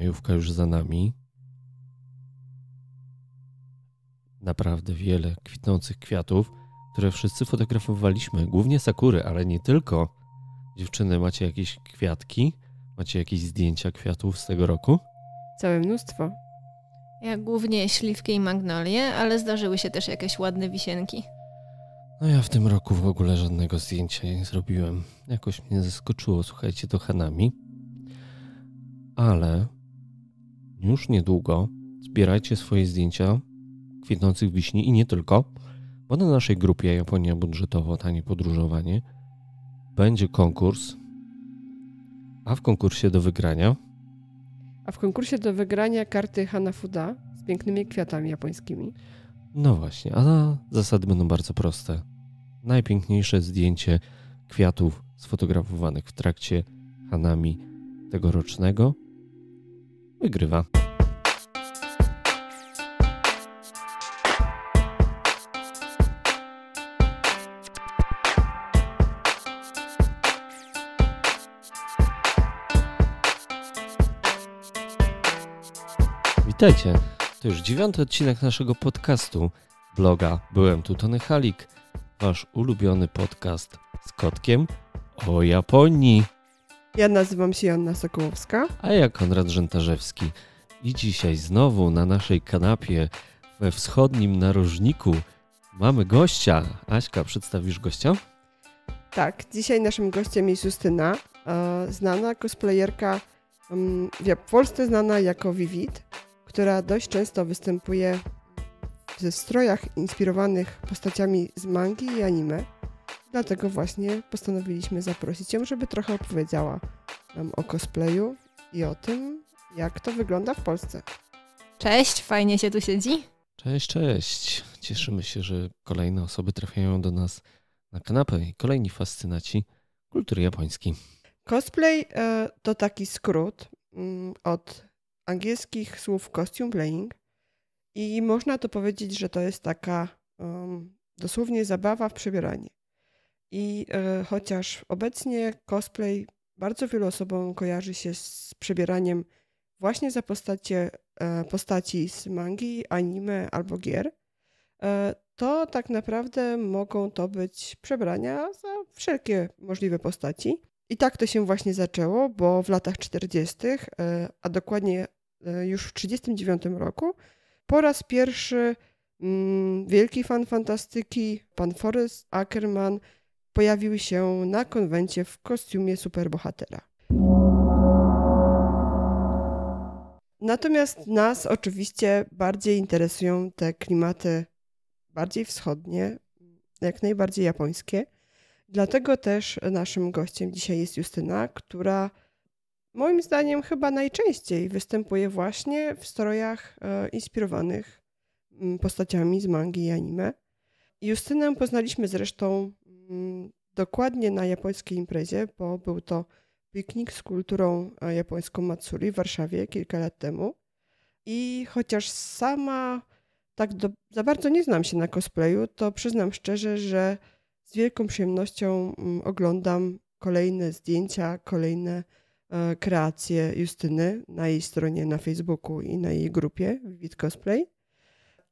Majówka już za nami. Naprawdę wiele kwitnących kwiatów, które wszyscy fotografowaliśmy, głównie sakury, ale nie tylko. Dziewczyny, macie jakieś kwiatki? Macie jakieś zdjęcia kwiatów z tego roku? Całe mnóstwo. Ja głównie śliwki i magnolie, ale zdarzyły się też jakieś ładne wisienki. No ja w tym roku w ogóle żadnego zdjęcia nie zrobiłem. Jakoś mnie zaskoczyło, słuchajcie, to Hanami. Ale już niedługo zbierajcie swoje zdjęcia kwitnących wiśni i nie tylko, bo na naszej grupie Japonia Budżetowo Tanie Podróżowanie będzie konkurs, a w konkursie do wygrania... A w konkursie do wygrania karty Hanafuda z pięknymi kwiatami japońskimi. No właśnie, a zasady będą bardzo proste. Najpiękniejsze zdjęcie kwiatów sfotografowanych w trakcie Hanami tegorocznego wygrywa. Witajcie. To już dziewiąty odcinek naszego podcastu, bloga Byłem tu Tony Halik, wasz ulubiony podcast z kotkiem o Japonii. Ja nazywam się Joanna Sokołowska. A ja Konrad Rzętarzewski. I dzisiaj znowu na naszej kanapie we wschodnim narożniku mamy gościa. Aśka, przedstawisz gościa? Tak, dzisiaj naszym gościem jest Justyna, e, znana cosplayerka, mm, w Polsce znana jako Vivid, która dość często występuje ze strojach inspirowanych postaciami z mangi i anime. Dlatego właśnie postanowiliśmy zaprosić ją, żeby trochę opowiedziała nam o cosplayu i o tym, jak to wygląda w Polsce. Cześć, fajnie się tu siedzi. Cześć, cześć. Cieszymy się, że kolejne osoby trafiają do nas na kanapę i kolejni fascynaci kultury japońskiej. Cosplay e, to taki skrót mm, od angielskich słów costume playing i można to powiedzieć, że to jest taka dosłownie zabawa w przebieranie. I e, chociaż obecnie cosplay bardzo wielu osobom kojarzy się z przebieraniem właśnie za postacie, e, postaci z mangi, anime albo gier, e, to tak naprawdę mogą to być przebrania za wszelkie możliwe postaci. I tak to się właśnie zaczęło, bo w latach 40., e, a dokładnie e, już w 1939 roku, po raz pierwszy mm, wielki fan fantastyki, pan Forrest Ackerman, pojawił się na konwencie w kostiumie superbohatera. Natomiast nas oczywiście bardziej interesują te klimaty bardziej wschodnie, jak najbardziej japońskie. Dlatego też naszym gościem dzisiaj jest Justyna, która moim zdaniem chyba najczęściej występuje właśnie w strojach e, inspirowanych mm, postaciami z mangi i anime. Justynę poznaliśmy zresztą Mm, dokładnie na japońskiej imprezie, bo był to piknik z kulturą e, japońską Matsuri w Warszawie kilka lat temu. I chociaż sama tak do, za bardzo nie znam się na cosplayu, to przyznam szczerze, że z wielką przyjemnością mm, oglądam kolejne zdjęcia, kolejne e, kreacje Justyny na jej stronie na Facebooku i na jej grupie Wit Cosplay.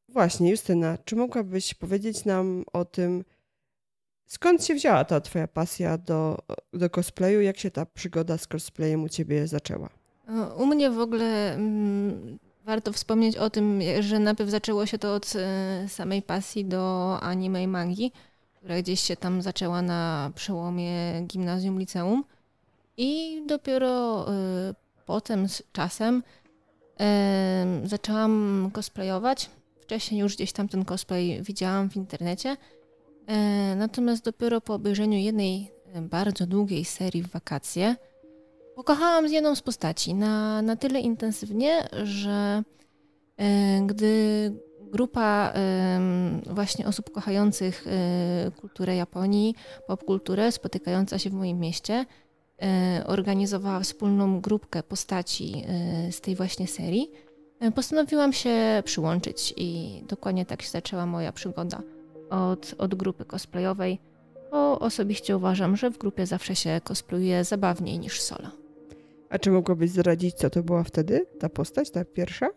Właśnie, Justyna, czy mogłabyś powiedzieć nam o tym, Skąd się wzięła ta twoja pasja do, do cosplayu? Jak się ta przygoda z cosplayem u ciebie zaczęła? U mnie w ogóle mm, warto wspomnieć o tym, że najpierw zaczęło się to od y, samej pasji do anime i mangi, która gdzieś się tam zaczęła na przełomie gimnazjum, liceum. I dopiero y, potem z czasem y, zaczęłam cosplayować. Wcześniej już gdzieś tam ten cosplay widziałam w internecie E, natomiast dopiero po obejrzeniu jednej e, bardzo długiej serii w wakacje, pokochałam z jedną z postaci na, na tyle intensywnie, że e, gdy grupa właśnie osób kochających kulturę Japonii, popkulturę, spotykająca się w moim mieście, organizowała wspólną grupkę postaci z tej właśnie serii, postanowiłam się przyłączyć i dokładnie tak się zaczęła moja przygoda od, od grupy cosplayowej, bo osobiście uważam, że w grupie zawsze się cosplayuje zabawniej niż solo. A czy mogłabyś zdradzić, co to była wtedy, ta postać, ta pierwsza?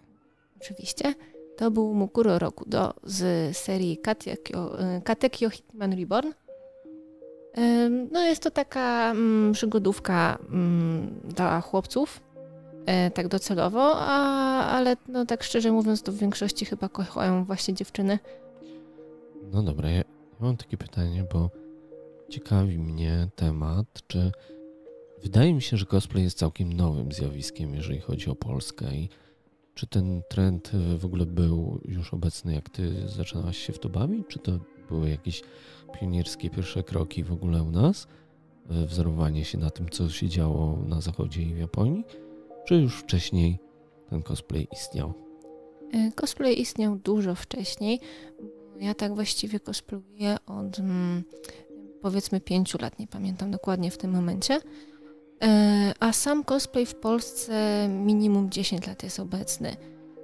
Oczywiście. To był Mukuro Rokudo z serii Katekio y, Hitman Reborn. No jest to taka mm, przygodówka mm, dla chłopców, y, tak docelowo, a, ale no, tak szczerze mówiąc, to w większości chyba kochają właśnie dziewczyny. No dobra, ja mam takie pytanie, bo ciekawi mnie temat, czy wydaje mi się, że cosplay jest całkiem nowym zjawiskiem, jeżeli chodzi o Polskę i czy ten trend e, w ogóle był już obecny, jak ty zaczynałaś się w to bawić? Czy to były jakieś pionierskie pierwsze kroki w ogóle u nas? E, wzorowanie się na tym, co się działo na Zachodzie i w Japonii? Czy już wcześniej ten cosplay istniał? E, cosplay istniał dużo wcześniej, ja tak właściwie koszpluję od mm, powiedzmy pięciu lat, nie pamiętam dokładnie w tym momencie. E, a sam cosplay w Polsce minimum 10 lat jest obecny.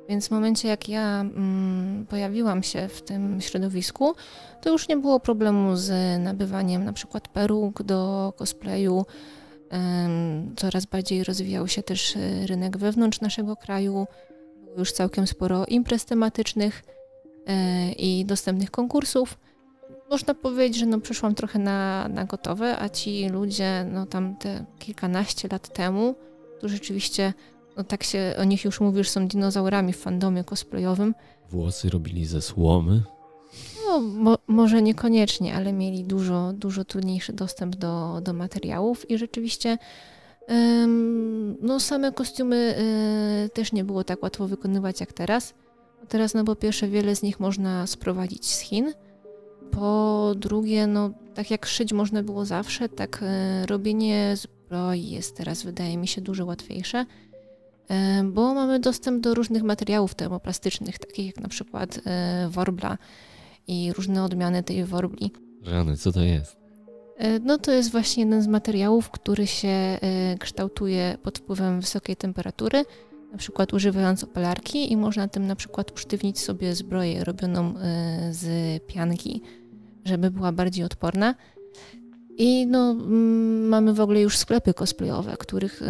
Więc w momencie, jak ja mm, pojawiłam się w tym środowisku, to już nie było problemu z nabywaniem na przykład peruk do cosplayu. coraz bardziej rozwijał się też e, rynek wewnątrz naszego kraju. Było już całkiem sporo imprez tematycznych, Y, i dostępnych konkursów. Można powiedzieć, że no przyszłam trochę na, na gotowe, a ci ludzie, no tam te kilkanaście lat temu, to rzeczywiście, no tak się o nich już mówisz, są dinozaurami w fandomie cosplayowym. Włosy robili ze słomy? No, mo może niekoniecznie, ale mieli dużo, dużo trudniejszy dostęp do, do materiałów i rzeczywiście ym, no same kostiumy y, też nie było tak łatwo wykonywać jak teraz. Teraz, no po pierwsze, wiele z nich można sprowadzić z Chin. Po drugie, no tak jak szyć można było zawsze, tak e, robienie zbroi jest teraz, wydaje mi się, dużo łatwiejsze, e, bo mamy dostęp do różnych materiałów termoplastycznych, takich jak na przykład e, worbla i różne odmiany tej worbli. Rany, co to jest? E, no to jest właśnie jeden z materiałów, który się e, kształtuje pod wpływem wysokiej temperatury na przykład używając opalarki i można tym na przykład usztywnić sobie zbroję robioną e, z pianki, żeby była bardziej odporna. I no, mm, mamy w ogóle już sklepy cosplayowe, których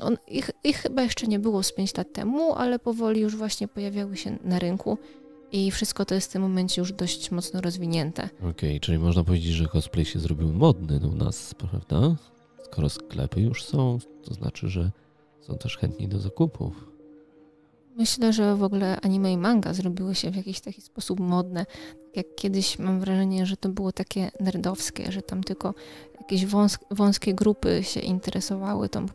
on, ich, ich chyba jeszcze nie było z 5 lat temu, ale powoli już właśnie pojawiały się na rynku i wszystko to jest w tym momencie już dość mocno rozwinięte. Okej, okay, czyli można powiedzieć, że cosplay się zrobił modny u nas, prawda? Skoro sklepy już są, to znaczy, że są też chętni do zakupów. Myślę, że w ogóle anime i manga zrobiły się w jakiś taki sposób modne. Tak jak kiedyś mam wrażenie, że to było takie nerdowskie, że tam tylko jakieś wąs wąskie grupy się interesowały tą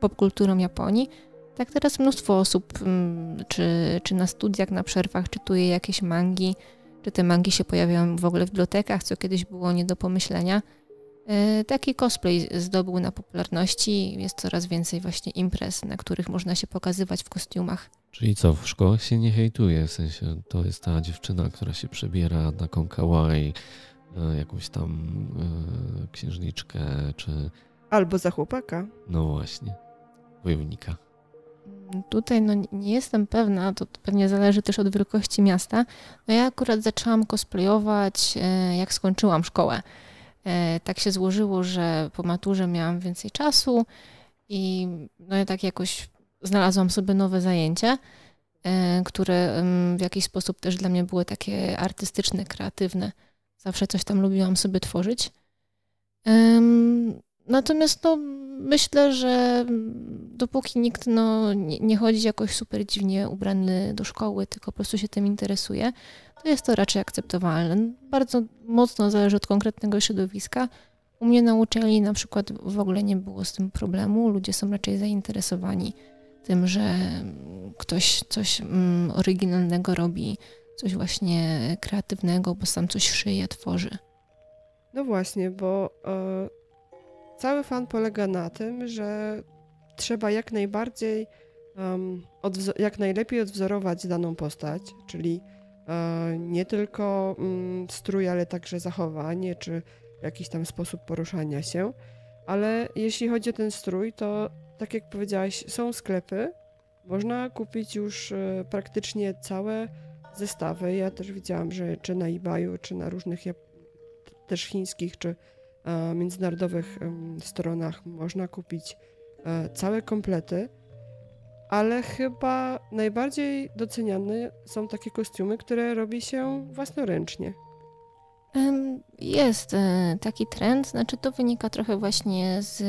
popkulturą Japonii. Tak teraz mnóstwo osób, mm, czy, czy na studiach, na przerwach czytuje jakieś mangi, czy te mangi się pojawiają w ogóle w bibliotekach, co kiedyś było nie do pomyślenia. E, taki cosplay zdobył na popularności. Jest coraz więcej właśnie imprez, na których można się pokazywać w kostiumach. Czyli co, w szkołach się nie hejtuje? W sensie to jest ta dziewczyna, która się przebiera na kawaii, e, jakąś tam e, księżniczkę, czy... Albo za chłopaka. No właśnie, wojownika. Mm, tutaj no, nie jestem pewna, to pewnie zależy też od wielkości miasta. No ja akurat zaczęłam cosplayować, jak skończyłam szkołę. E, tak się złożyło, że po maturze miałam więcej czasu i no ja tak jakoś znalazłam sobie nowe zajęcia, e, które mm, w jakiś sposób też dla mnie były takie artystyczne, kreatywne. Zawsze coś tam lubiłam sobie tworzyć. Natomiast no, myślę, że dopóki nikt no, nie, nie, chodzi jakoś super dziwnie ubrany do szkoły, tylko po prostu się tym interesuje, to jest to raczej akceptowalne. Bardzo mocno zależy od konkretnego środowiska. U mnie na uczelni na przykład w ogóle nie było z tym problemu. Ludzie są raczej zainteresowani tym, że ktoś coś mm, oryginalnego robi, coś właśnie kreatywnego, bo sam coś szyje, tworzy. No właśnie, bo e, Cały fan polega na tym, że trzeba jak najbardziej, um, jak najlepiej odwzorować daną postać, czyli e, nie tylko mm, strój, ale także zachowanie, czy jakiś tam sposób poruszania się. Ale jeśli chodzi o ten strój, to tak jak powiedziałaś, są sklepy, można kupić już e, praktycznie całe zestawy. Ja też widziałam, że czy na eBayu, czy na różnych też chińskich, czy E, międzynarodowych stronach można kupić e, całe komplety, ale chyba najbardziej doceniane są takie kostiumy, które robi się własnoręcznie. Jest e, taki trend, znaczy to wynika trochę właśnie z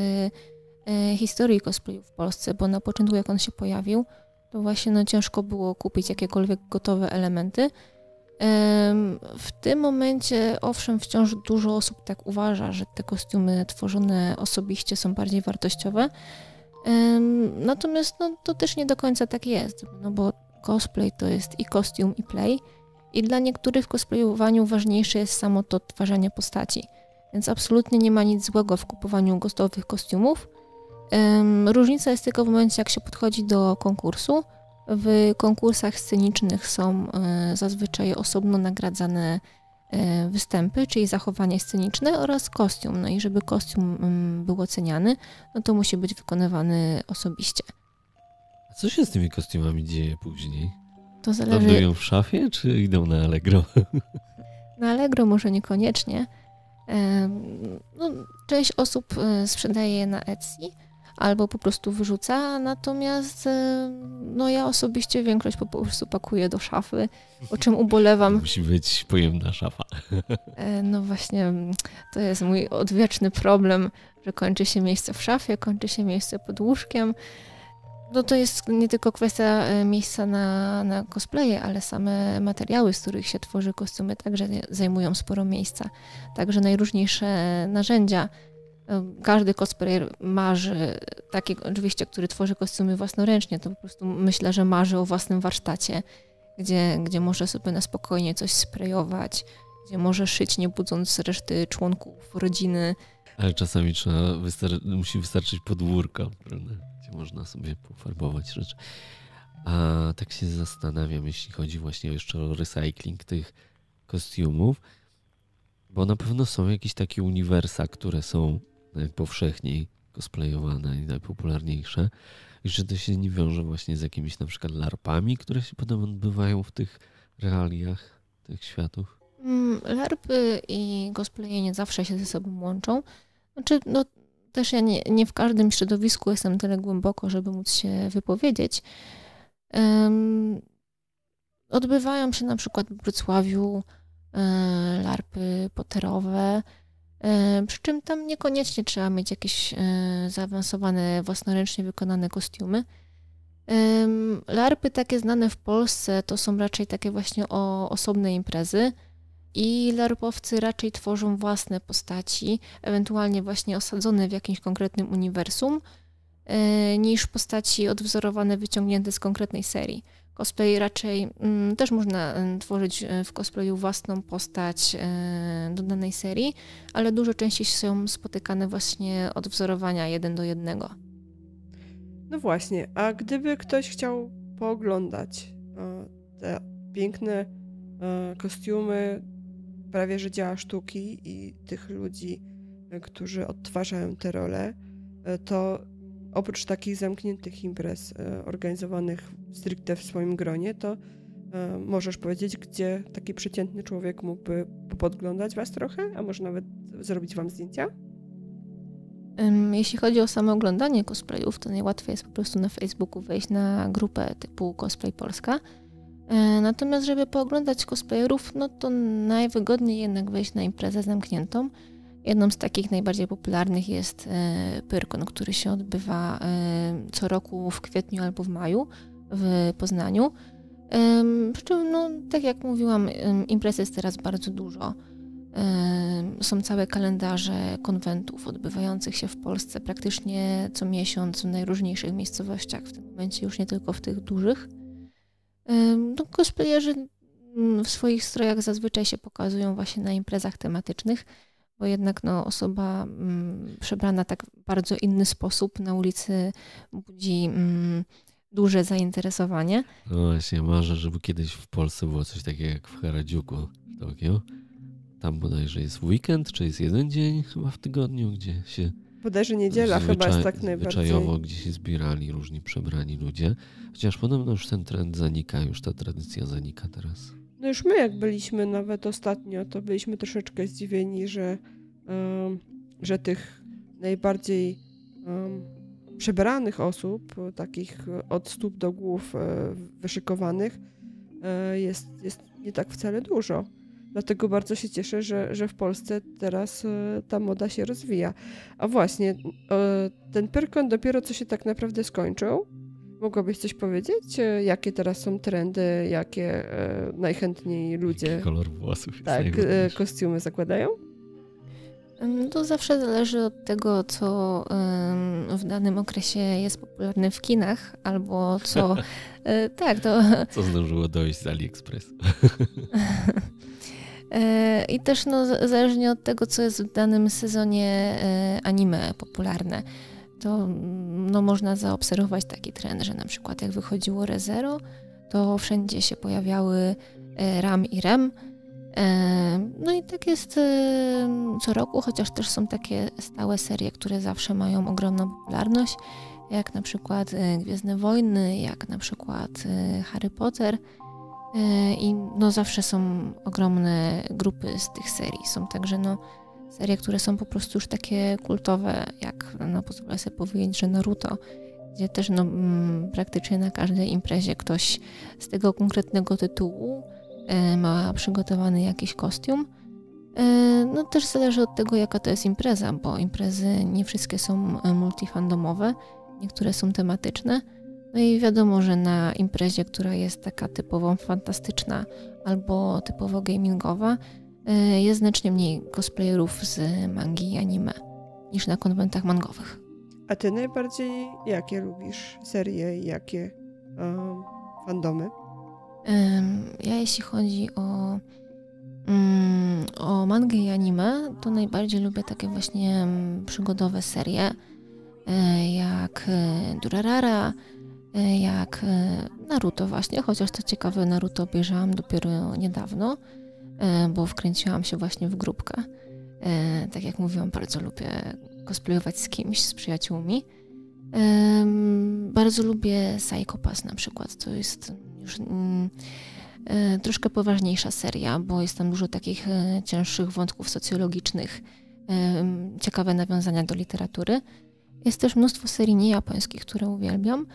historii cosplayu w Polsce, bo na początku jak on się pojawił, to właśnie no ciężko było kupić jakiekolwiek gotowe elementy, w tym momencie, owszem, wciąż dużo osób tak uważa, że te kostiumy tworzone osobiście są bardziej wartościowe. Natomiast no, to też nie do końca tak jest, no bo cosplay to jest i kostium, i play. I dla niektórych w cosplayowaniu ważniejsze jest samo to odtwarzanie postaci. Więc absolutnie nie ma nic złego w kupowaniu gotowych kostiumów. Różnica jest tylko w momencie, jak się podchodzi do konkursu w konkursach scenicznych są e, zazwyczaj osobno nagradzane e, występy, czyli zachowanie sceniczne oraz kostium. No i żeby kostium mm, był oceniany, no to musi być wykonywany osobiście. A co się z tymi kostiumami dzieje później? To zależy. Lądują w szafie, czy idą na Allegro? Na Allegro może niekoniecznie. E, no, część osób sprzedaje je na Etsy albo po prostu wyrzuca, natomiast e, no ja osobiście większość po prostu pakuję do szafy, o czym ubolewam. Musi być pojemna szafa. E, no właśnie, to jest mój odwieczny problem, że kończy się miejsce w szafie, kończy się miejsce pod łóżkiem. No to jest nie tylko kwestia e, miejsca na, na cosplaye, ale same materiały, z których się tworzy kostiumy, także zajmują sporo miejsca. Także najróżniejsze narzędzia, każdy cosplayer marzy, takiego, oczywiście, który tworzy kostiumy własnoręcznie, to po prostu myślę, że marzy o własnym warsztacie, gdzie, gdzie może sobie na spokojnie coś sprejować, gdzie może szyć, nie budząc reszty członków rodziny. Ale czasami trzeba wystar musi wystarczyć podwórka, prawda? gdzie można sobie pofarbować rzeczy. A tak się zastanawiam, jeśli chodzi właśnie jeszcze o recycling tych kostiumów, bo na pewno są jakieś takie uniwersa, które są najpowszechniej cosplayowane i najpopularniejsze. I czy to się nie wiąże właśnie z jakimiś na przykład larpami, które się potem odbywają w tych realiach tych światów? Mm, larpy i cosplaye nie zawsze się ze sobą łączą. Znaczy, no, też ja nie, nie w każdym środowisku jestem tyle głęboko, żeby móc się wypowiedzieć. Um, odbywają się na przykład w Wrocławiu e, larpy poterowe, E, przy czym tam niekoniecznie trzeba mieć jakieś e, zaawansowane, własnoręcznie wykonane kostiumy. Larpy takie znane w Polsce to są raczej takie właśnie o osobne imprezy i larpowcy raczej tworzą własne postaci, ewentualnie właśnie osadzone w jakimś konkretnym uniwersum, e, niż postaci odwzorowane, wyciągnięte z konkretnej serii. Cosplay raczej mm, też można y, tworzyć y, w cosplayu własną postać y, do danej serii, ale dużo częściej są spotykane właśnie od wzorowania jeden do jednego. No właśnie, a gdyby ktoś chciał pooglądać y, te piękne y, kostiumy, prawie że dzieła sztuki i tych ludzi, którzy odtwarzają te role, e, to oprócz takich zamkniętych imprez e, organizowanych stricte w swoim gronie, to e, możesz powiedzieć, gdzie taki przeciętny człowiek mógłby podglądać was trochę, a może nawet zrobić wam zdjęcia? Jeśli chodzi o samo oglądanie cosplayów, to najłatwiej jest po prostu na Facebooku wejść na grupę typu Cosplay Polska. E, natomiast, żeby pooglądać cosplayerów, no to najwygodniej jednak wejść na imprezę zamkniętą, Jedną z takich najbardziej popularnych jest e, Pyrkon, który się odbywa e, co roku w kwietniu albo w maju w Poznaniu. Przy czym, no, tak jak mówiłam, imprez jest teraz bardzo dużo. Są całe kalendarze konwentów odbywających się w Polsce praktycznie co miesiąc w najróżniejszych miejscowościach, w tym momencie już nie tylko w tych dużych. No, cosplayerzy mm, w swoich strojach zazwyczaj się pokazują właśnie na imprezach tematycznych bo jednak no, osoba mm, przebrana tak w bardzo inny sposób na ulicy budzi mm, duże zainteresowanie. No właśnie, marzę, żeby kiedyś w Polsce było coś takiego jak w Haradziuku w Tokio. Tam bodajże jest weekend, czy jest jeden dzień chyba w tygodniu, gdzie się... Bodajże niedziela chyba jest tak najbardziej. Zwyczajowo, gdzie się zbierali różni przebrani ludzie. Chociaż podobno już ten trend zanika, już ta tradycja zanika teraz. No już my jak byliśmy nawet ostatnio, to byliśmy troszeczkę zdziwieni, że, um, że tych najbardziej um, przebranych osób, takich od stóp do głów e, wyszykowanych, e, jest, jest nie tak wcale dużo. Dlatego bardzo się cieszę, że, że w Polsce teraz e, ta moda się rozwija. A właśnie, e, ten pyrkon dopiero co się tak naprawdę skończył Mogłabyś coś powiedzieć? E, jakie teraz są trendy, jakie e, najchętniej ludzie. Jaki kolor włosów Tak, e, kostiumy zakładają? To zawsze zależy od tego, co w danym okresie jest popularne w kinach, albo co. tak, to. Co zdążyło dojść z AliExpress. I też no, zależnie od tego, co jest w danym sezonie anime popularne to no, można zaobserwować taki trend, że na przykład jak wychodziło Rezero, to wszędzie się pojawiały e, RAM i REM. E, no i tak jest e, co roku, chociaż też są takie stałe serie, które zawsze mają ogromną popularność, jak na przykład Gwiezdne Wojny, jak na przykład Harry Potter. I no zawsze są ogromne grupy z tych serii. Są także no serie, które są po prostu już takie kultowe, jak no, pozwolę sobie powiedzieć, że Naruto, gdzie też no, mm, praktycznie na każdej imprezie ktoś z tego konkretnego tytułu e, ma przygotowany jakiś kostium. E, no też zależy od tego, jaka to jest impreza, bo imprezy nie wszystkie są e, multifandomowe, niektóre są tematyczne. No i wiadomo, że na imprezie, która jest taka typowo fantastyczna albo typowo gamingowa, Y, jest znacznie mniej cosplayerów z mangi i anime niż na konwentach mangowych. A ty najbardziej jakie lubisz serie i jakie um, fandomy? Ja jeśli chodzi o, um, o mangę i anime, to najbardziej lubię takie właśnie mm, przygodowe serie e, jak e, Durarara, jak Naruto właśnie, chociaż to ciekawe Naruto obejrzałam dopiero niedawno. E, bo wkręciłam się właśnie w grupkę. E, tak jak mówiłam, bardzo lubię cosplayować z kimś, z przyjaciółmi. Bardzo lubię Psychopass na przykład. To jest już mm, e, troszkę poważniejsza seria, bo jest tam dużo takich cięższych wątków socjologicznych, ciekawe nawiązania do literatury. Jest też mnóstwo serii niejapońskich, które uwielbiam.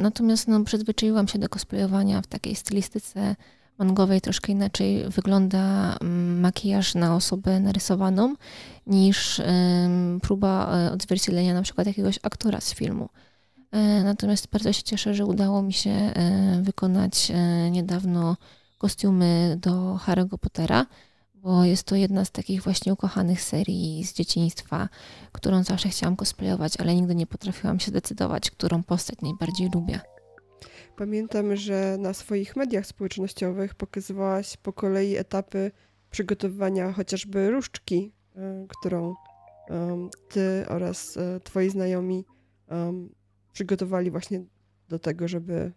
Natomiast no, przyzwyczaiłam się do cosplayowania w takiej stylistyce mangowej troszkę inaczej wygląda mm, makijaż na osobę narysowaną niż próba e, odzwierciedlenia na przykład jakiegoś aktora z filmu. E, natomiast bardzo się cieszę, że udało mi się e, wykonać niedawno kostiumy do Harry'ego Pottera, bo jest to jedna z takich właśnie ukochanych serii z dzieciństwa, którą zawsze chciałam cosplayować, ale nigdy nie potrafiłam się decydować, którą postać najbardziej lubię. Pamiętam, że na swoich mediach społecznościowych pokazywałaś po kolei etapy przygotowywania chociażby różdżki, e, którą ty oraz e, twoi znajomi przygotowali właśnie do tego, żeby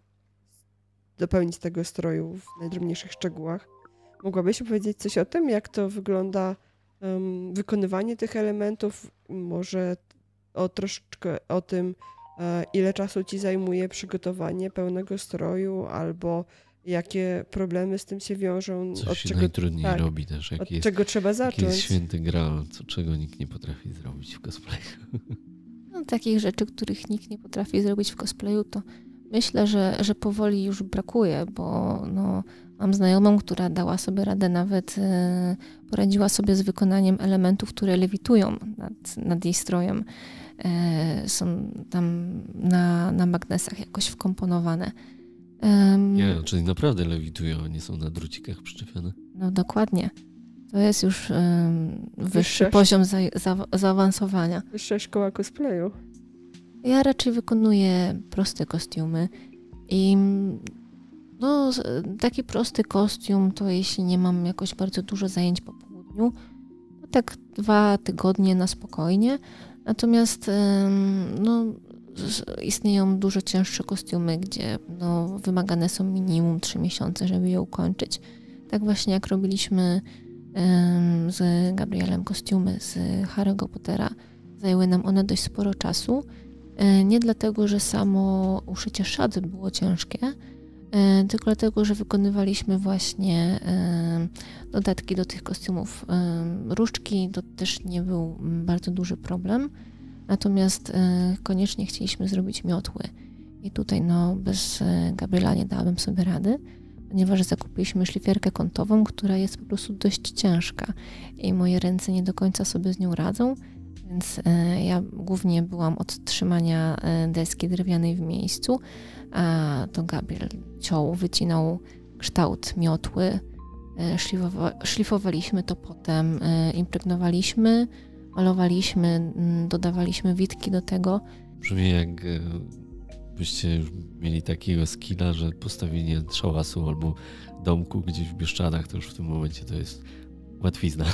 dopełnić tego stroju w najdrobniejszych szczegółach. Mogłabyś powiedzieć coś o tym, jak to wygląda wykonywanie tych elementów, może o troszeczkę o tym, E, ile czasu ci zajmuje przygotowanie pełnego stroju, albo jakie problemy z tym się wiążą. Co od się czego, najtrudniej tak, robi też. Jak od jest, czego trzeba zacząć. jest święty graal, co, czego nikt nie potrafi zrobić w cosplayu. No, takich rzeczy, których nikt nie potrafi zrobić w cosplayu, to myślę, że, że powoli już brakuje, bo no, mam znajomą, która dała sobie radę nawet, e, poradziła sobie z wykonaniem elementów, które lewitują nad, nad jej strojem. E, są tam na, na magnesach jakoś wkomponowane. Um, ja, czyli naprawdę lewitują, nie są na drucikach przyczepione. No dokładnie. To jest już um, wyższy poziom za, za, zaawansowania. Wyższa szkoła cosplayu. Ja raczej wykonuję proste kostiumy i no, taki prosty kostium to jeśli nie mam jakoś bardzo dużo zajęć po południu, to tak dwa tygodnie na spokojnie Natomiast no, istnieją dużo cięższe kostiumy, gdzie no, wymagane są minimum 3 miesiące, żeby je ukończyć. Tak właśnie jak robiliśmy z Gabrielem kostiumy z Harry'ego Pottera, zajęły nam one dość sporo czasu. E, nie dlatego, że samo uszycie szat było ciężkie, E, tylko dlatego, że wykonywaliśmy właśnie e, dodatki do tych kostiumów e, różdżki, to też nie był bardzo duży problem, natomiast koniecznie chcieliśmy zrobić miotły i tutaj no bez Gabriela nie dałabym sobie rady, ponieważ zakupiliśmy szlifierkę kątową, która jest po prostu dość ciężka i moje ręce nie do końca sobie z nią radzą, więc ja głównie byłam od trzymania deski drewnianej w miejscu, a to Gabriel ciął, wycinał kształt miotły, e, szlifowa szlifowaliśmy to potem, e, impregnowaliśmy, malowaliśmy, mm, dodawaliśmy witki do tego. Brzmi jak e, byście już mieli takiego skilla, że postawienie trzałasu albo domku gdzieś w Bieszczadach, to już w tym momencie to jest łatwizna.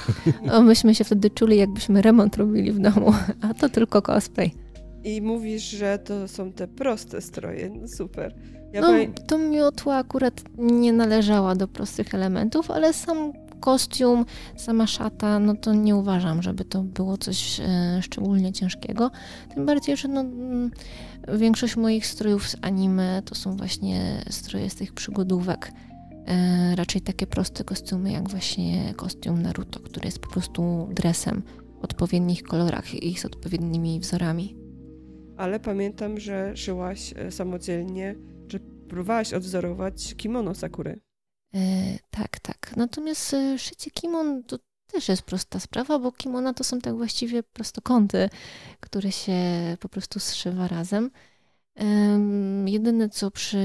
O, myśmy się wtedy czuli, jakbyśmy remont robili w domu, a to tylko cosplay. I mówisz, że to są te proste stroje. No super. Ja no, pamię... to miotła akurat nie należała do prostych elementów, ale sam kostium, sama szata, no to nie uważam, żeby to było coś e, szczególnie ciężkiego. Tym bardziej, że no, mm, większość moich strojów z anime to są właśnie stroje z tych przygodówek. E, raczej takie proste kostiumy, jak właśnie kostium Naruto, który jest po prostu dresem w odpowiednich kolorach i z odpowiednimi wzorami ale pamiętam, że szyłaś e, samodzielnie, że próbowałaś odwzorować kimono Sakury. E, tak, tak. Natomiast e, szycie kimon to też jest prosta sprawa, bo kimona to są tak właściwie prostokąty, które się po prostu zszywa razem. jedyne co przy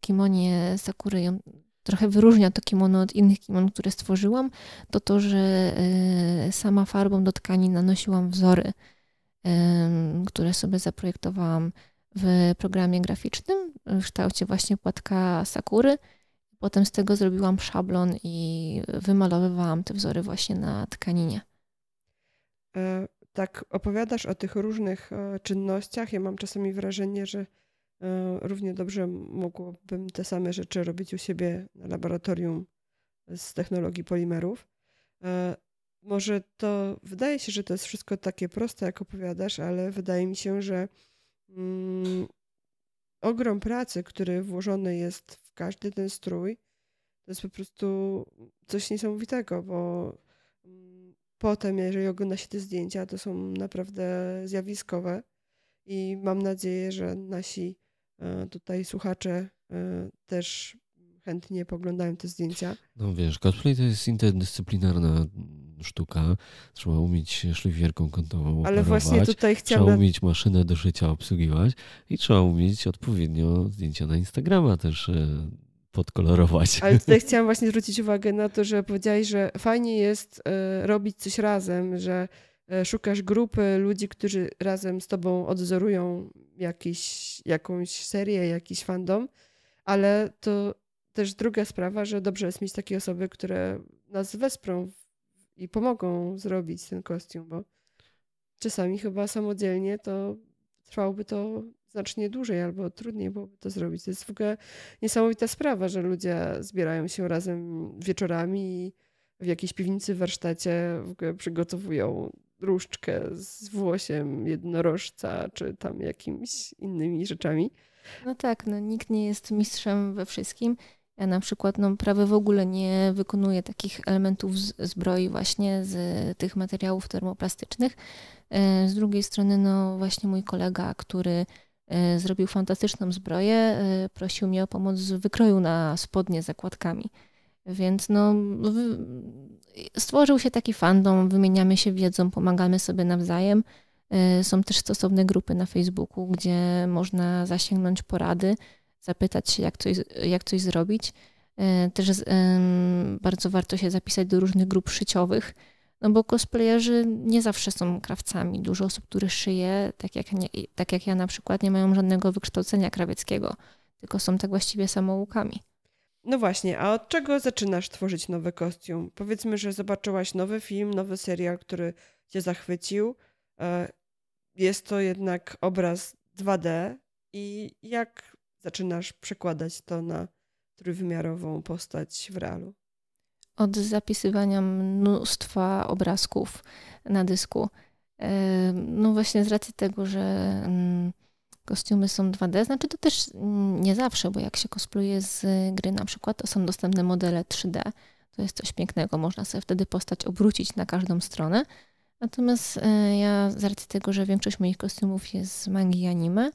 kimonie Sakury ją trochę wyróżnia to kimono od innych kimon, które stworzyłam, to to, że e, sama farbą do tkanin nanosiłam wzory które sobie zaprojektowałam w programie graficznym w kształcie właśnie płatka sakury. Potem z tego zrobiłam szablon i wymalowywałam te wzory właśnie na tkaninie. E, tak opowiadasz o tych różnych e, czynnościach. Ja mam czasami wrażenie, że e, równie dobrze mogłabym te same rzeczy robić u siebie na laboratorium z technologii polimerów może to wydaje się, że to jest wszystko takie proste, jak opowiadasz, ale wydaje mi się, że mm, ogrom pracy, który włożony jest w każdy ten strój, to jest po prostu coś niesamowitego, bo mm, potem, jeżeli ogląda się te zdjęcia, to są naprawdę zjawiskowe i mam nadzieję, że nasi y, tutaj słuchacze y, też chętnie poglądałem te zdjęcia. No wiesz, cosplay to jest interdyscyplinarna sztuka. Trzeba umieć szlifierką kątową Ale operować, właśnie tutaj chciałam... Trzeba umieć maszynę do życia obsługiwać i trzeba umieć odpowiednio zdjęcia na Instagrama też e, podkolorować. Ale tutaj chciałam właśnie zwrócić uwagę na to, że powiedziałeś, że fajnie jest e, robić coś razem, że e, szukasz grupy ludzi, którzy razem z tobą odzorują jakiś, jakąś serię, jakiś fandom, ale to też druga sprawa, że dobrze jest mieć takie osoby, które nas wesprą i pomogą zrobić ten kostium, bo czasami chyba samodzielnie to trwałoby to znacznie dłużej albo trudniej byłoby to zrobić. To jest w ogóle niesamowita sprawa, że ludzie zbierają się razem wieczorami w jakiejś piwnicy, w warsztacie, w ogóle przygotowują różdżkę z włosiem jednorożca czy tam jakimiś innymi rzeczami. No tak, no nikt nie jest mistrzem we wszystkim ja na przykład no, prawie w ogóle nie wykonuję takich elementów zbroi właśnie z tych materiałów termoplastycznych. E, z drugiej strony, no właśnie mój kolega, który e, zrobił fantastyczną zbroję, e, prosił mnie o pomoc w wykroju na spodnie z zakładkami. Więc no, stworzył się taki fandom, wymieniamy się wiedzą, pomagamy sobie nawzajem. Są też stosowne grupy na Facebooku, gdzie można zasięgnąć porady zapytać się, jak coś, jak coś zrobić. E, też bardzo warto się zapisać do różnych grup szyciowych, no bo cosplayerzy nie zawsze są krawcami. Dużo osób, które szyje, tak jak, nie, tak jak ja na przykład, nie mają żadnego wykształcenia krawieckiego, tylko są tak właściwie samoukami. No właśnie, a od czego zaczynasz tworzyć nowy kostium? Powiedzmy, że zobaczyłaś nowy film, nowy serial, który cię zachwycił. E, jest to jednak obraz 2D i jak zaczynasz przekładać to na trójwymiarową postać w realu. Od zapisywania mnóstwa obrazków na dysku. E, no właśnie z racji tego, że mm, kostiumy są 2D, znaczy to też mm, nie zawsze, bo jak się kospluje z gry na przykład, to są dostępne modele 3D. To jest coś pięknego, można sobie wtedy postać obrócić na każdą stronę. Natomiast e, ja z racji tego, że większość moich kostiumów jest z mangi i anime,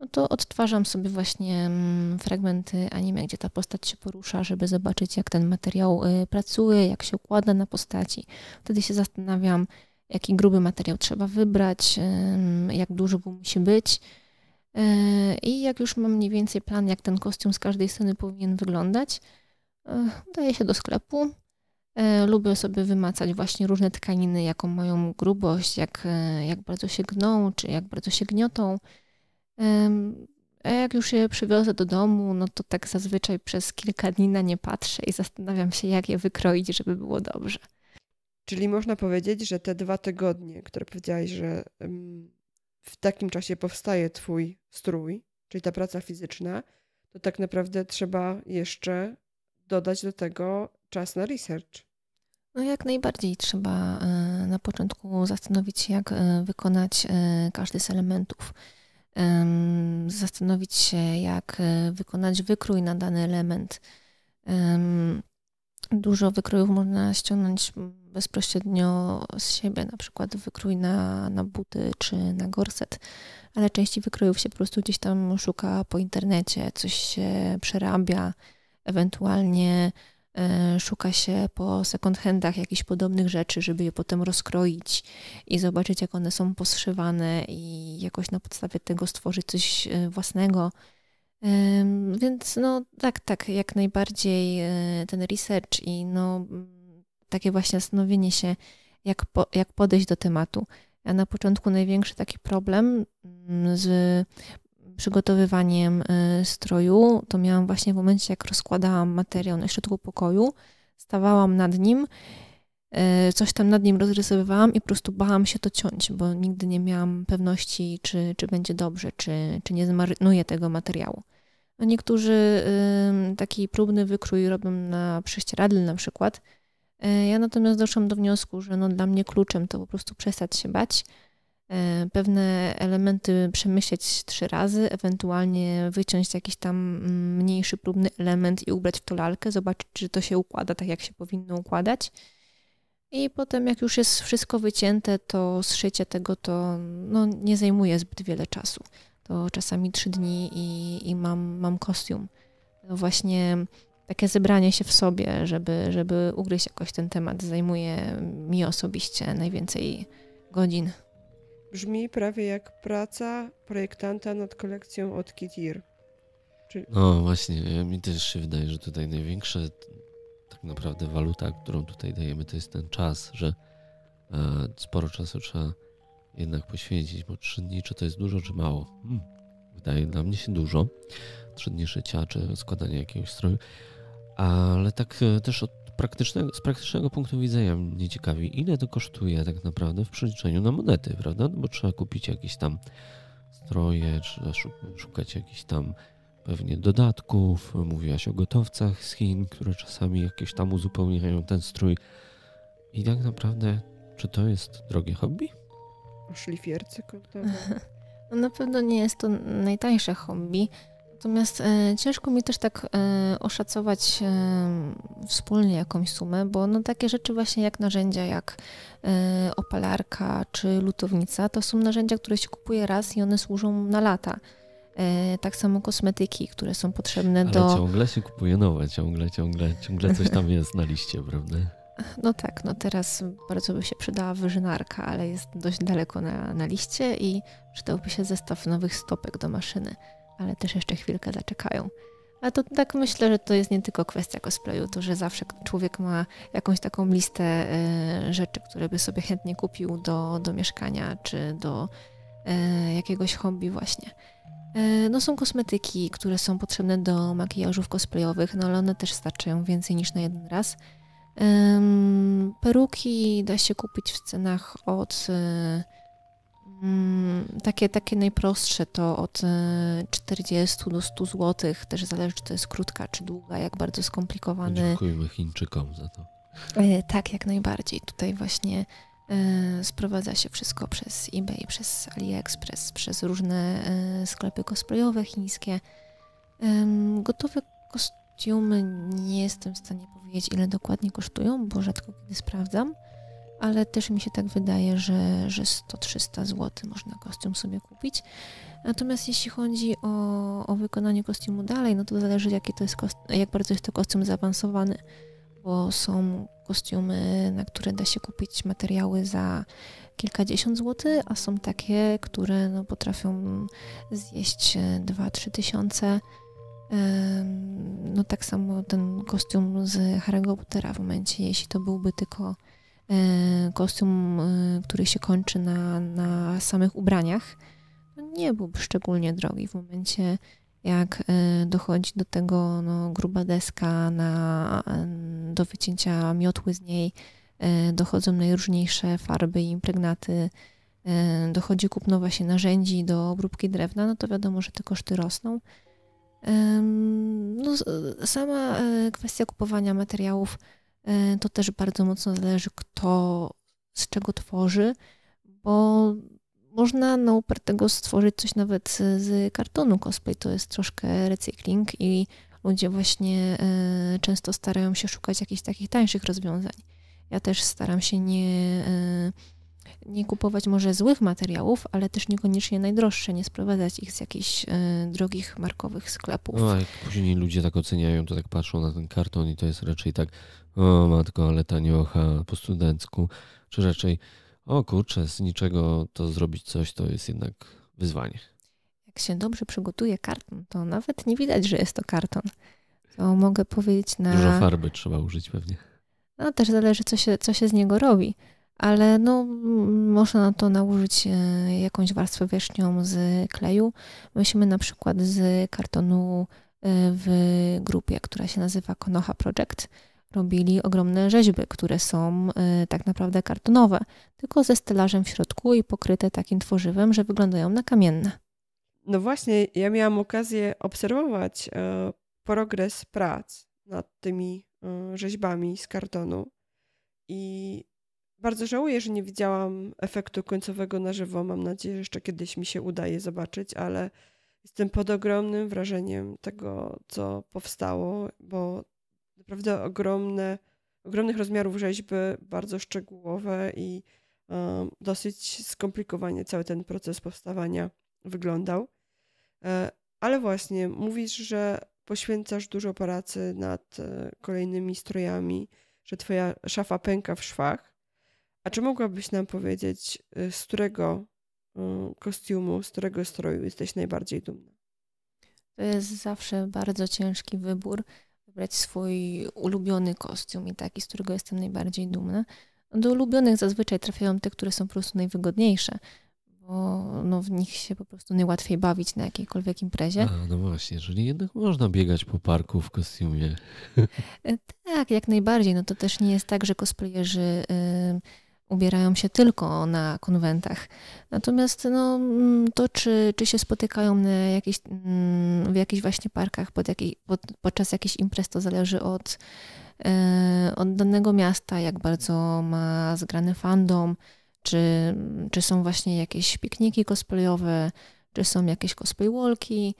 no to odtwarzam sobie właśnie mm, fragmenty anime, gdzie ta postać się porusza, żeby zobaczyć, jak ten materiał y, pracuje, jak się układa na postaci. Wtedy się zastanawiam, jaki gruby materiał trzeba wybrać, y, jak duży był musi być. Y, I jak już mam mniej więcej plan, jak ten kostium z każdej sceny powinien wyglądać, daję się do sklepu. Lubię sobie wymacać właśnie różne tkaniny, jaką mają grubość, jak, jak bardzo się gną, czy jak bardzo się gniotą. A jak już je przywiozę do domu, no to tak zazwyczaj przez kilka dni na nie patrzę i zastanawiam się, jak je wykroić, żeby było dobrze. Czyli można powiedzieć, że te dwa tygodnie, które powiedziałaś, że w takim czasie powstaje Twój strój, czyli ta praca fizyczna, to tak naprawdę trzeba jeszcze dodać do tego czas na research. No jak najbardziej trzeba e, na początku zastanowić się, jak e, wykonać e, każdy z elementów zastanowić się, jak e, wykonać wykrój na dany element. Dużo wykrojów można ściągnąć bezpośrednio z siebie, na przykład wykrój na, na buty czy na gorset, ale części wykrojów się po prostu gdzieś tam szuka po internecie, coś się przerabia, ewentualnie E, szuka się po second handach jakichś podobnych rzeczy, żeby je potem rozkroić i zobaczyć, jak one są poszywane i jakoś na podstawie tego stworzyć coś e, własnego. Więc no tak, tak, jak najbardziej e, ten research i no takie właśnie zastanowienie się, jak, po, jak podejść do tematu. Ja na początku największy taki problem mm, z przygotowywaniem e, stroju, to miałam właśnie w momencie, jak rozkładałam materiał na środku pokoju, stawałam nad nim, e, coś tam nad nim rozrysowywałam i po prostu bałam się to ciąć, bo nigdy nie miałam pewności, czy, czy będzie dobrze, czy, czy nie zmarnuję tego materiału. A niektórzy taki próbny wykrój robią na prześcieradle na przykład. E, ja natomiast doszłam do wniosku, że no dla mnie kluczem to po prostu przestać się bać, E, pewne elementy przemyśleć trzy razy, ewentualnie wyciąć jakiś tam mm, mniejszy, próbny element i ubrać w to lalkę, zobaczyć, czy to się układa tak, jak się powinno układać. I potem, jak już jest wszystko wycięte, to zszycie tego to no, nie zajmuje zbyt wiele czasu. To czasami trzy dni i, i mam, mam kostium. No właśnie takie zebranie się w sobie, żeby, żeby ugryźć jakoś ten temat, zajmuje mi osobiście najwięcej godzin brzmi prawie jak praca projektanta nad kolekcją od Kitir. Czyli... No właśnie, mi też się wydaje, że tutaj największa tak naprawdę waluta, którą tutaj dajemy, to jest ten czas, że e, sporo czasu trzeba jednak poświęcić, bo trzy dni czy to jest dużo, czy mało. Hmm. Wydaje dla mnie się dużo. Trzy dni szycia, czy składania jakiegoś stroju. Ale tak e, też od praktycznego, z praktycznego punktu widzenia mnie ciekawi, ile to kosztuje tak naprawdę w przeliczeniu na monety, prawda? No bo trzeba kupić jakieś tam stroje, trzeba szukać jakichś tam pewnie dodatków. Mówiłaś o gotowcach z Chin, które czasami jakieś tam uzupełniają ten strój. I tak naprawdę, czy to jest drogie hobby? Szlifiercy kontaktowe. No na pewno nie jest to najtańsze hobby, Natomiast e, ciężko mi też tak e, oszacować e, wspólnie jakąś sumę, bo no, takie rzeczy właśnie jak narzędzia, jak e, opalarka czy lutownica, to są narzędzia, które się kupuje raz i one służą na lata. E, tak samo kosmetyki, które są potrzebne Ale do. ciągle się kupuje nowe, ciągle, ciągle, ciągle coś tam jest na liście, prawda? No tak, no teraz bardzo by się przydała wyżynarka, ale jest dość daleko na, na liście i przydałby się zestaw nowych stopek do maszyny ale też jeszcze chwilkę zaczekają. A to tak myślę, że to jest nie tylko kwestia cosplayu, to że zawsze człowiek ma jakąś taką listę y, rzeczy, które by sobie chętnie kupił do, do mieszkania czy do y, jakiegoś hobby właśnie. Y, no są kosmetyki, które są potrzebne do makijażów cosplayowych, no ale one też starczają więcej niż na jeden raz. Peruki da się kupić w cenach od Mm, takie, takie najprostsze to od 40 e, do 100 zł, też zależy, czy to jest krótka, czy długa, jak bardzo skomplikowany. Dziękujemy Chińczykom za to. E, tak, jak najbardziej. Tutaj właśnie e, sprowadza się wszystko przez eBay, przez AliExpress, przez różne sklepy cosplayowe chińskie. Gotowe kostiumy nie jestem w stanie powiedzieć, ile dokładnie kosztują, bo rzadko kiedy sprawdzam ale też mi się tak wydaje, że, że 100-300 zł można kostium sobie kupić. Natomiast jeśli chodzi o, o wykonanie kostiumu dalej, no to zależy jaki to jest jak bardzo jest to kostium zaawansowany, bo są kostiumy, na które da się kupić materiały za kilkadziesiąt złotych, a są takie, które no, potrafią zjeść 2-3 tysiące. No tak samo ten kostium z Harry'ego Pottera w momencie, jeśli to byłby tylko Y, kostium, y, który się kończy na, na samych ubraniach, no nie był szczególnie drogi w momencie, jak y, dochodzi do tego no, gruba deska na, do wycięcia miotły z niej, dochodzą najróżniejsze farby i impregnaty, dochodzi kupnowa się narzędzi do obróbki drewna, no to wiadomo, że te koszty rosną. No, sama kwestia kupowania materiałów E, to też bardzo mocno zależy, kto z czego tworzy, bo można na Upartego stworzyć coś nawet z kartonu cosplay, to jest troszkę recykling i ludzie właśnie e, często starają się szukać jakichś takich tańszych rozwiązań. Ja też staram się nie e, nie kupować może złych materiałów, ale też niekoniecznie najdroższe, nie sprowadzać ich z jakichś y, drogich markowych sklepów. No, a jak później ludzie tak oceniają, to tak patrzą na ten karton i to jest raczej tak, o matko, ale taniocha po studencku, czy raczej, o kurczę, z niczego to zrobić coś, to jest jednak wyzwanie. Jak się dobrze przygotuje karton, to nawet nie widać, że jest to karton. To mogę powiedzieć na... Dużo farby trzeba użyć pewnie. No też zależy, co się, co się z niego robi ale no, można na to nałożyć e, jakąś warstwę wierzchnią z kleju. Myśmy na przykład z kartonu e, w grupie, która się nazywa Konoha Project, robili ogromne rzeźby, które są e, tak naprawdę kartonowe, tylko ze stelażem w środku i pokryte takim tworzywem, że wyglądają na kamienne. No właśnie, ja miałam okazję obserwować progres prac nad tymi rzeźbami z kartonu i bardzo żałuję, że nie widziałam efektu końcowego na żywo. Mam nadzieję, że jeszcze kiedyś mi się udaje zobaczyć, ale jestem pod ogromnym wrażeniem tego, co powstało, bo naprawdę ogromne, ogromnych rozmiarów rzeźby, bardzo szczegółowe i um, dosyć skomplikowanie cały ten proces powstawania wyglądał. E, ale właśnie mówisz, że poświęcasz dużo pracy nad e, kolejnymi strojami, że twoja szafa pęka w szwach. A czy mogłabyś nam powiedzieć, y, z którego y, kostiumu, z którego stroju jesteś najbardziej dumna? To jest zawsze bardzo ciężki wybór, wybrać swój ulubiony kostium i taki, z którego jestem najbardziej dumna. No, do ulubionych zazwyczaj trafiają te, które są po prostu najwygodniejsze, bo no, w nich się po prostu najłatwiej bawić na jakiejkolwiek imprezie. A, no właśnie, jeżeli jednak można biegać po parku w kostiumie. E, tak, jak najbardziej. No to też nie jest tak, że cosplayerzy... Yy, ubierają się tylko na konwentach. Natomiast no, mm, to, czy, czy się spotykają na jakich, mm, w jakichś właśnie parkach pod jakiej, pod, podczas jakichś imprez, to zależy od, e, od danego miasta, jak bardzo ma zgrany fandom, czy, czy są właśnie jakieś pikniki cosplayowe, czy są jakieś cosplay walki,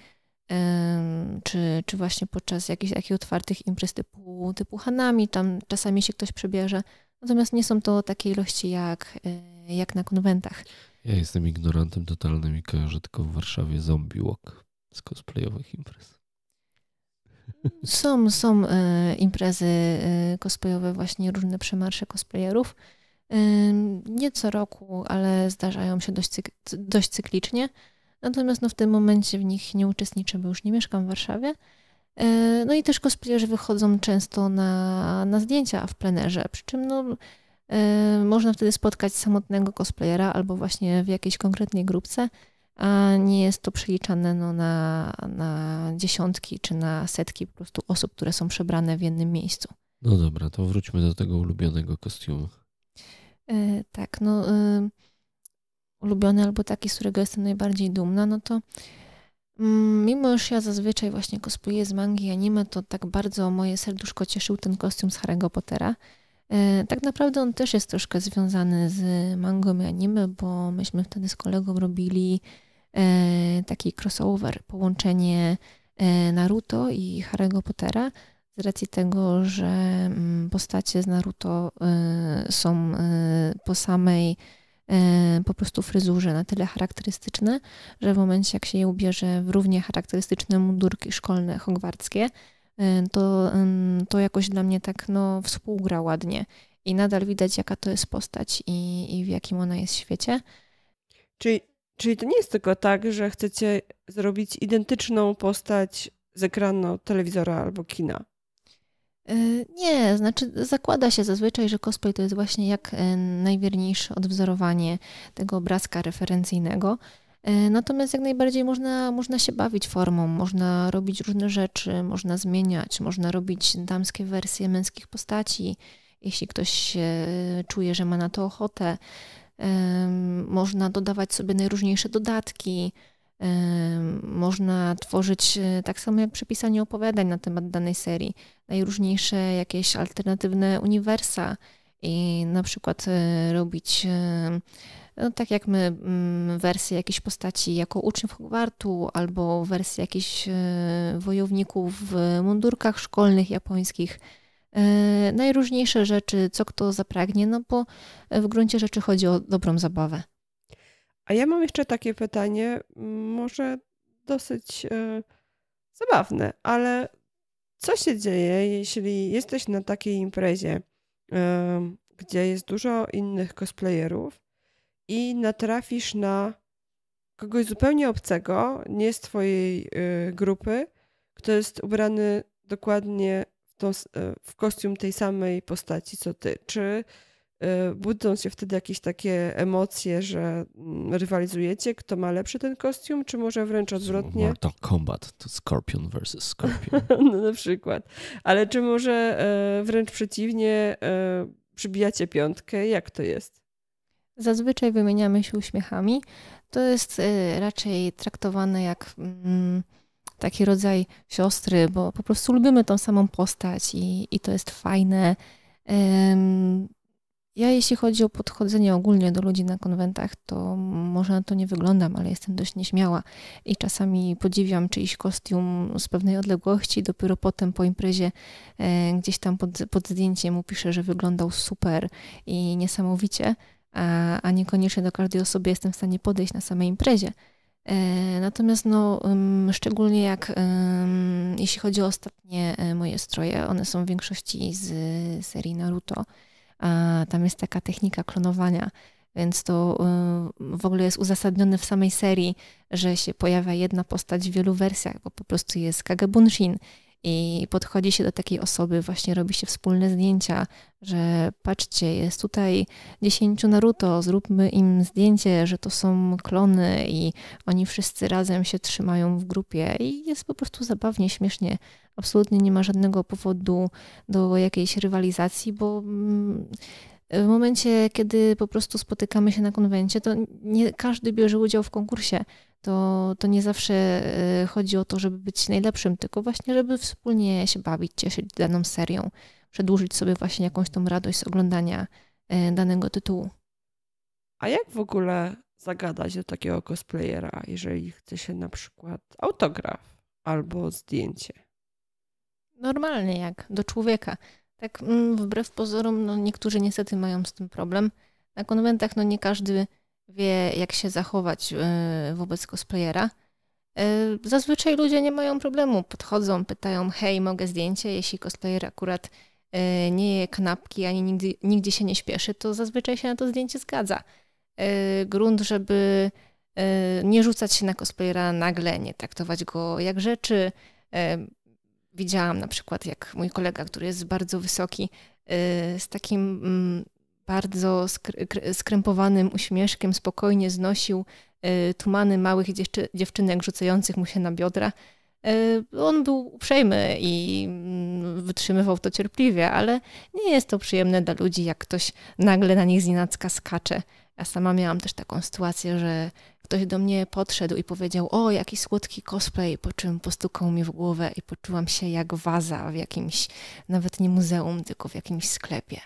e, czy, czy właśnie podczas jakichś takich otwartych imprez typu, typu Hanami, tam czasami się ktoś przebierze. Natomiast nie są to takie ilości jak, e, jak na konwentach. Ja jestem ignorantem totalnym i kojarzę tylko w Warszawie zombie walk z cosplayowych imprez. Są, są e, imprezy e, cosplayowe, właśnie różne przemarsze cosplayerów. E, nie co roku, ale zdarzają się dość, cyk dość cyklicznie. Natomiast no, w tym momencie w nich nie uczestniczę, bo już nie mieszkam w Warszawie. E, no i też cosplayerzy wychodzą często na, na zdjęcia w plenerze, przy czym no, e, można wtedy spotkać samotnego cosplayera albo właśnie w jakiejś konkretnej grupce, a nie jest to przeliczane no, na, na dziesiątki czy na setki po prostu osób, które są przebrane w jednym miejscu. No dobra, to wróćmy do tego ulubionego kostiumu. E, tak, no ulubiony albo taki, z którego jestem najbardziej dumna, no to Mm, mimo, że ja zazwyczaj właśnie cosplayer z mangi i anime, to tak bardzo moje serduszko cieszył ten kostium z Harry'ego Pottera. E, tak naprawdę on też jest troszkę związany z mangą i anime, bo myśmy wtedy z kolegą robili e, taki crossover, połączenie e, Naruto i Harry'ego Pottera z racji tego, że mm, postacie z Naruto są po samej E, po prostu fryzurze na tyle charakterystyczne, że w momencie jak się je ubierze w równie charakterystyczne mundurki szkolne hogwartskie, e, to, to jakoś dla mnie tak no, współgra ładnie. I nadal widać, jaka to jest postać i, i w jakim ona jest świecie. Czyli, czyli to nie jest tylko tak, że chcecie zrobić identyczną postać z ekranu telewizora albo kina. E, nie, znaczy zakłada się zazwyczaj, że cosplay to jest właśnie jak e, najwierniejsze odwzorowanie tego obrazka referencyjnego. E, natomiast jak najbardziej można, można się bawić formą, można robić różne rzeczy, można zmieniać, można robić damskie wersje męskich postaci, jeśli ktoś czuje, że ma na to ochotę. Można dodawać sobie najróżniejsze dodatki. Można tworzyć e, tak samo jak przy pisaniu opowiadań na temat danej serii, najróżniejsze jakieś alternatywne uniwersa i na przykład e, robić e, no, tak jak my mm, wersję jakiejś postaci jako uczniów Hogwartu albo wersję jakichś wojowników w mundurkach szkolnych japońskich. Najróżniejsze rzeczy, co kto zapragnie, no bo w gruncie rzeczy chodzi o dobrą zabawę. A ja mam jeszcze takie pytanie, może dosyć e, zabawne, ale co się dzieje, jeśli jesteś na takiej imprezie, e, gdzie jest dużo innych cosplayerów i natrafisz na kogoś zupełnie obcego, nie z twojej e, grupy, kto jest ubrany dokładnie w, tą, w kostium tej samej postaci co ty? Czy Y, budząc się wtedy jakieś takie emocje, że mm, rywalizujecie, kto ma lepszy ten kostium, czy może wręcz odwrotnie? Mortal Kombat to Scorpion versus Scorpion. no na przykład. Ale czy może e, wręcz przeciwnie, e, przybijacie piątkę? Jak to jest? Zazwyczaj wymieniamy się uśmiechami. To jest e, raczej traktowane jak mm, taki rodzaj siostry, bo po prostu lubimy tą samą postać i, i to jest fajne ja jeśli chodzi o podchodzenie ogólnie do ludzi na konwentach, to może na to nie wyglądam, ale jestem dość nieśmiała i czasami podziwiam czyjś kostium z pewnej odległości, dopiero potem po imprezie e, gdzieś tam pod, pod zdjęciem mu piszę, że wyglądał super i niesamowicie, a, a niekoniecznie do każdej osoby jestem w stanie podejść na samej imprezie. E, natomiast no, mm, szczególnie jak jeśli chodzi o ostatnie e, moje stroje, one są w większości z serii Naruto tam jest taka technika klonowania, więc to y, w ogóle jest uzasadnione w samej serii, że się pojawia jedna postać w wielu wersjach, bo po prostu jest Kagebunshin i podchodzi się do takiej osoby, właśnie robi się wspólne zdjęcia, że patrzcie, jest tutaj dziesięciu Naruto, zróbmy im zdjęcie, że to są klony i oni wszyscy razem się trzymają w grupie i jest po prostu zabawnie, śmiesznie. Absolutnie nie ma żadnego powodu do jakiejś rywalizacji, bo mm, w momencie, kiedy po prostu spotykamy się na konwencie, to nie każdy bierze udział w konkursie to, to nie zawsze e, chodzi o to, żeby być najlepszym, tylko właśnie, żeby wspólnie się bawić, cieszyć daną serią, przedłużyć sobie właśnie jakąś tą radość z oglądania e, danego tytułu. A jak w ogóle zagadać do takiego cosplayera, jeżeli chce się na przykład autograf albo zdjęcie? Normalnie jak do człowieka. Tak mm, wbrew pozorom, no niektórzy niestety mają z tym problem. Na konwentach no nie każdy wie, jak się zachować y, wobec cosplayera. Y, zazwyczaj ludzie nie mają problemu, podchodzą, pytają, hej, mogę zdjęcie, jeśli cosplayer akurat y, nie je kanapki, ani nigdy, nigdzie się nie śpieszy, to zazwyczaj się na to zdjęcie zgadza. Grunt, żeby nie rzucać się na cosplayera nagle, nie traktować go jak rzeczy. Widziałam na przykład, jak mój kolega, który jest bardzo wysoki, z takim mm, bardzo skrępowanym uśmieszkiem spokojnie znosił e, tumany małych dziewczynek rzucających mu się na biodra. E, on był uprzejmy i mm, wytrzymywał to cierpliwie, ale nie jest to przyjemne dla ludzi, jak ktoś nagle na nich znienacka skacze. Ja sama miałam też taką sytuację, że ktoś do mnie podszedł i powiedział: O, jaki słodki cosplay, po czym postukał mi w głowę i poczułam się jak waza w jakimś, nawet nie muzeum, tylko w jakimś sklepie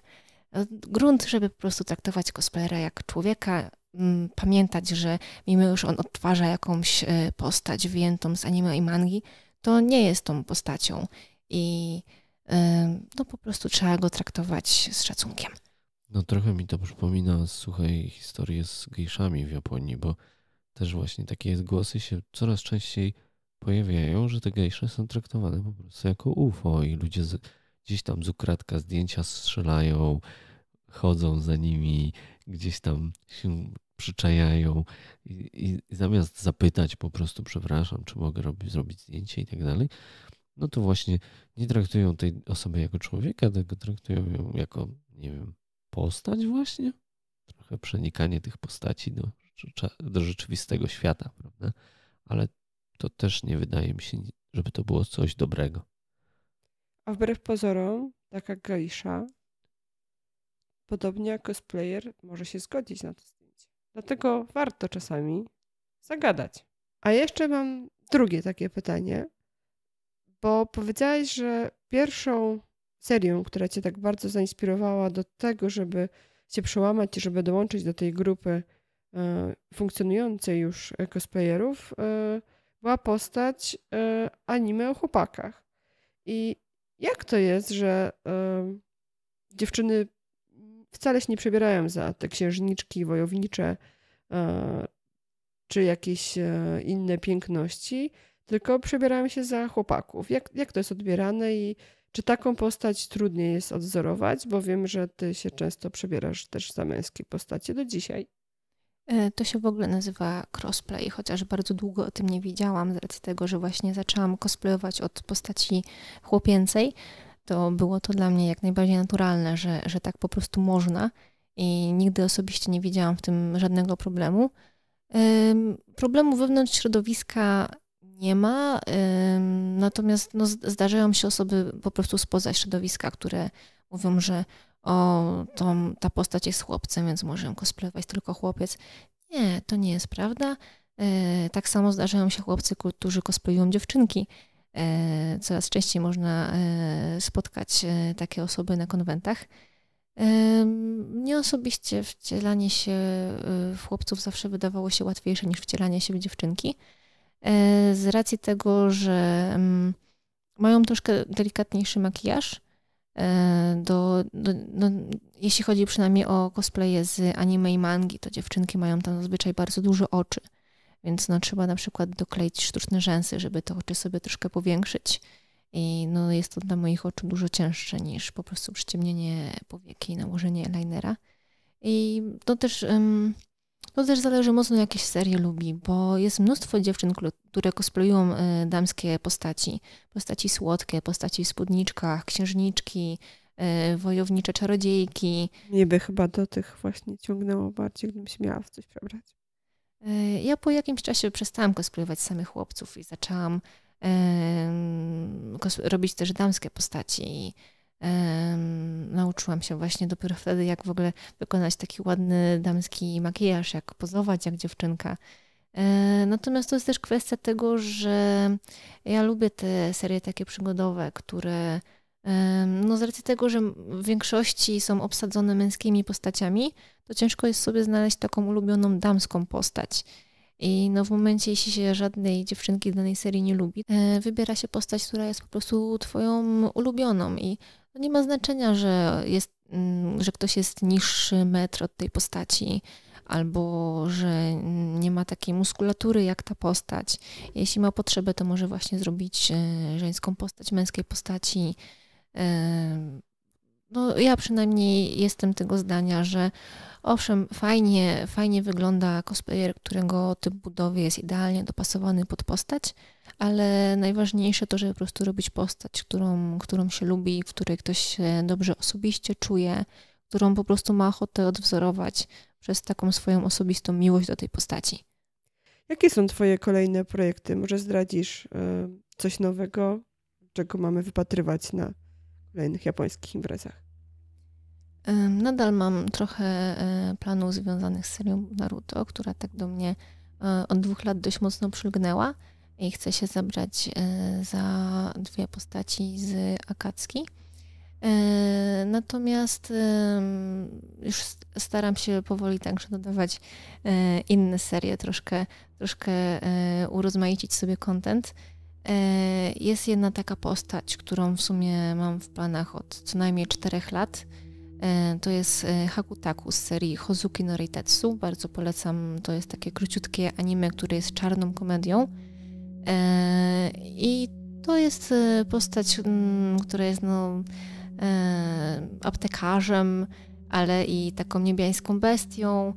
grunt, żeby po prostu traktować cosplayera jak człowieka, mm, pamiętać, że mimo już on odtwarza jakąś e, postać wyjętą z anime i mangi, to nie jest tą postacią i e, no po prostu trzeba go traktować z szacunkiem. No trochę mi to przypomina, słuchaj, historię z gejszami w Japonii, bo też właśnie takie głosy się coraz częściej pojawiają, że te gejsze są traktowane po prostu jako UFO i ludzie z, gdzieś tam z ukradka zdjęcia strzelają, chodzą za nimi, gdzieś tam się przyczajają i, i zamiast zapytać po prostu, przepraszam, czy mogę robić, zrobić zdjęcie i tak dalej, no to właśnie nie traktują tej osoby jako człowieka, tylko traktują ją jako, nie wiem, postać właśnie. Trochę przenikanie tych postaci do, do rzeczywistego świata, prawda? Ale to też nie wydaje mi się, żeby to było coś dobrego. A wbrew pozorom, taka geisha, podobnie jak cosplayer, może się zgodzić na to zdjęcie. Dlatego warto czasami zagadać. A jeszcze mam drugie takie pytanie, bo powiedziałaś, że pierwszą serią, która cię tak bardzo zainspirowała do tego, żeby się przełamać i żeby dołączyć do tej grupy e, funkcjonującej już cosplayerów, e, była postać e, anime o chłopakach. I jak to jest, że y, dziewczyny wcale się nie przebierają za te księżniczki wojownicze y, czy jakieś y, inne piękności, tylko przebierają się za chłopaków? Jak, jak to jest odbierane i czy taką postać trudniej jest odzorować? Bo wiem, że ty się często przebierasz też za męskie postacie do dzisiaj. E, to się w ogóle nazywa crossplay, chociaż bardzo długo o tym nie wiedziałam, z racji tego, że właśnie zaczęłam cosplayować od postaci chłopięcej. To było to dla mnie jak najbardziej naturalne, że, że tak po prostu można i nigdy osobiście nie widziałam w tym żadnego problemu. Problemu wewnątrz środowiska nie ma, natomiast no, zdarzają się osoby po prostu spoza środowiska, które mówią, że o, tą, ta postać jest chłopcem, więc może ją kosplewać tylko chłopiec. Nie, to nie jest prawda. E, tak samo zdarzają się chłopcy, którzy kosplayują dziewczynki. E, coraz częściej można e, spotkać e, takie osoby na konwentach. E, mnie osobiście wcielanie się e, w chłopców zawsze wydawało się łatwiejsze niż wcielanie się w dziewczynki. Z racji tego, że mm, mają troszkę delikatniejszy makijaż, E, do, do no, jeśli chodzi przynajmniej o cosplaye z anime i mangi, to dziewczynki mają tam zazwyczaj bardzo duże oczy, więc no, trzeba na przykład dokleić sztuczne rzęsy, żeby te oczy sobie troszkę powiększyć. I no, jest to dla moich oczu dużo cięższe niż po prostu przyciemnienie powieki i nałożenie linera. I to no, też... Um, to też zależy mocno, jakieś serie lubi, bo jest mnóstwo dziewczyn, które cosplayują e, damskie postaci. Postaci słodkie, postaci w spódniczkach, księżniczki, e, wojownicze czarodziejki. Mnie by chyba do tych właśnie ciągnęło bardziej, gdybym się miała w coś przebrać. E, ja po jakimś czasie przestałam cosplayować samych chłopców i zaczęłam robić też damskie postaci nauczyłam się właśnie dopiero wtedy, jak w ogóle wykonać taki ładny damski makijaż, jak pozować jak dziewczynka. E, natomiast to jest też kwestia tego, że ja lubię te serie takie przygodowe, które no z racji tego, że w większości są obsadzone męskimi postaciami, to ciężko jest sobie znaleźć taką ulubioną damską postać. I no w momencie, jeśli się żadnej dziewczynki danej serii nie lubi, e, wybiera się postać, która jest po prostu twoją ulubioną i to nie ma znaczenia, że, jest, mm, że ktoś jest niższy metr od tej postaci, albo że nie ma takiej muskulatury jak ta postać. Jeśli ma potrzebę, to może właśnie zrobić e, żeńską postać męskiej postaci e, no ja przynajmniej jestem tego zdania, że owszem, fajnie, fajnie wygląda cosplayer, którego typ budowy jest idealnie dopasowany pod postać, ale najważniejsze to, żeby po prostu robić postać, którą, którą się lubi, w której ktoś się dobrze osobiście czuje, którą po prostu ma ochotę odwzorować przez taką swoją osobistą miłość do tej postaci. Jakie są Twoje kolejne projekty? Może zdradzisz e, coś nowego, czego mamy wypatrywać na kolejnych japońskich imprezach? Nadal mam trochę e, planów związanych z serią Naruto, która tak do mnie e, od dwóch lat dość mocno przylgnęła i chcę się zabrać e, za dwie postaci z Akacki. Natomiast już staram się powoli także dodawać inne serie, troszkę, troszkę urozmaicić sobie kontent E, jest jedna taka postać, którą w sumie mam w planach od co najmniej czterech lat. E, to jest e, Hakutaku z serii Hozuki no Bardzo polecam. To jest takie króciutkie anime, które jest czarną komedią. I to jest postać, mm, która jest no, aptekarzem, ale i taką niebiańską bestią.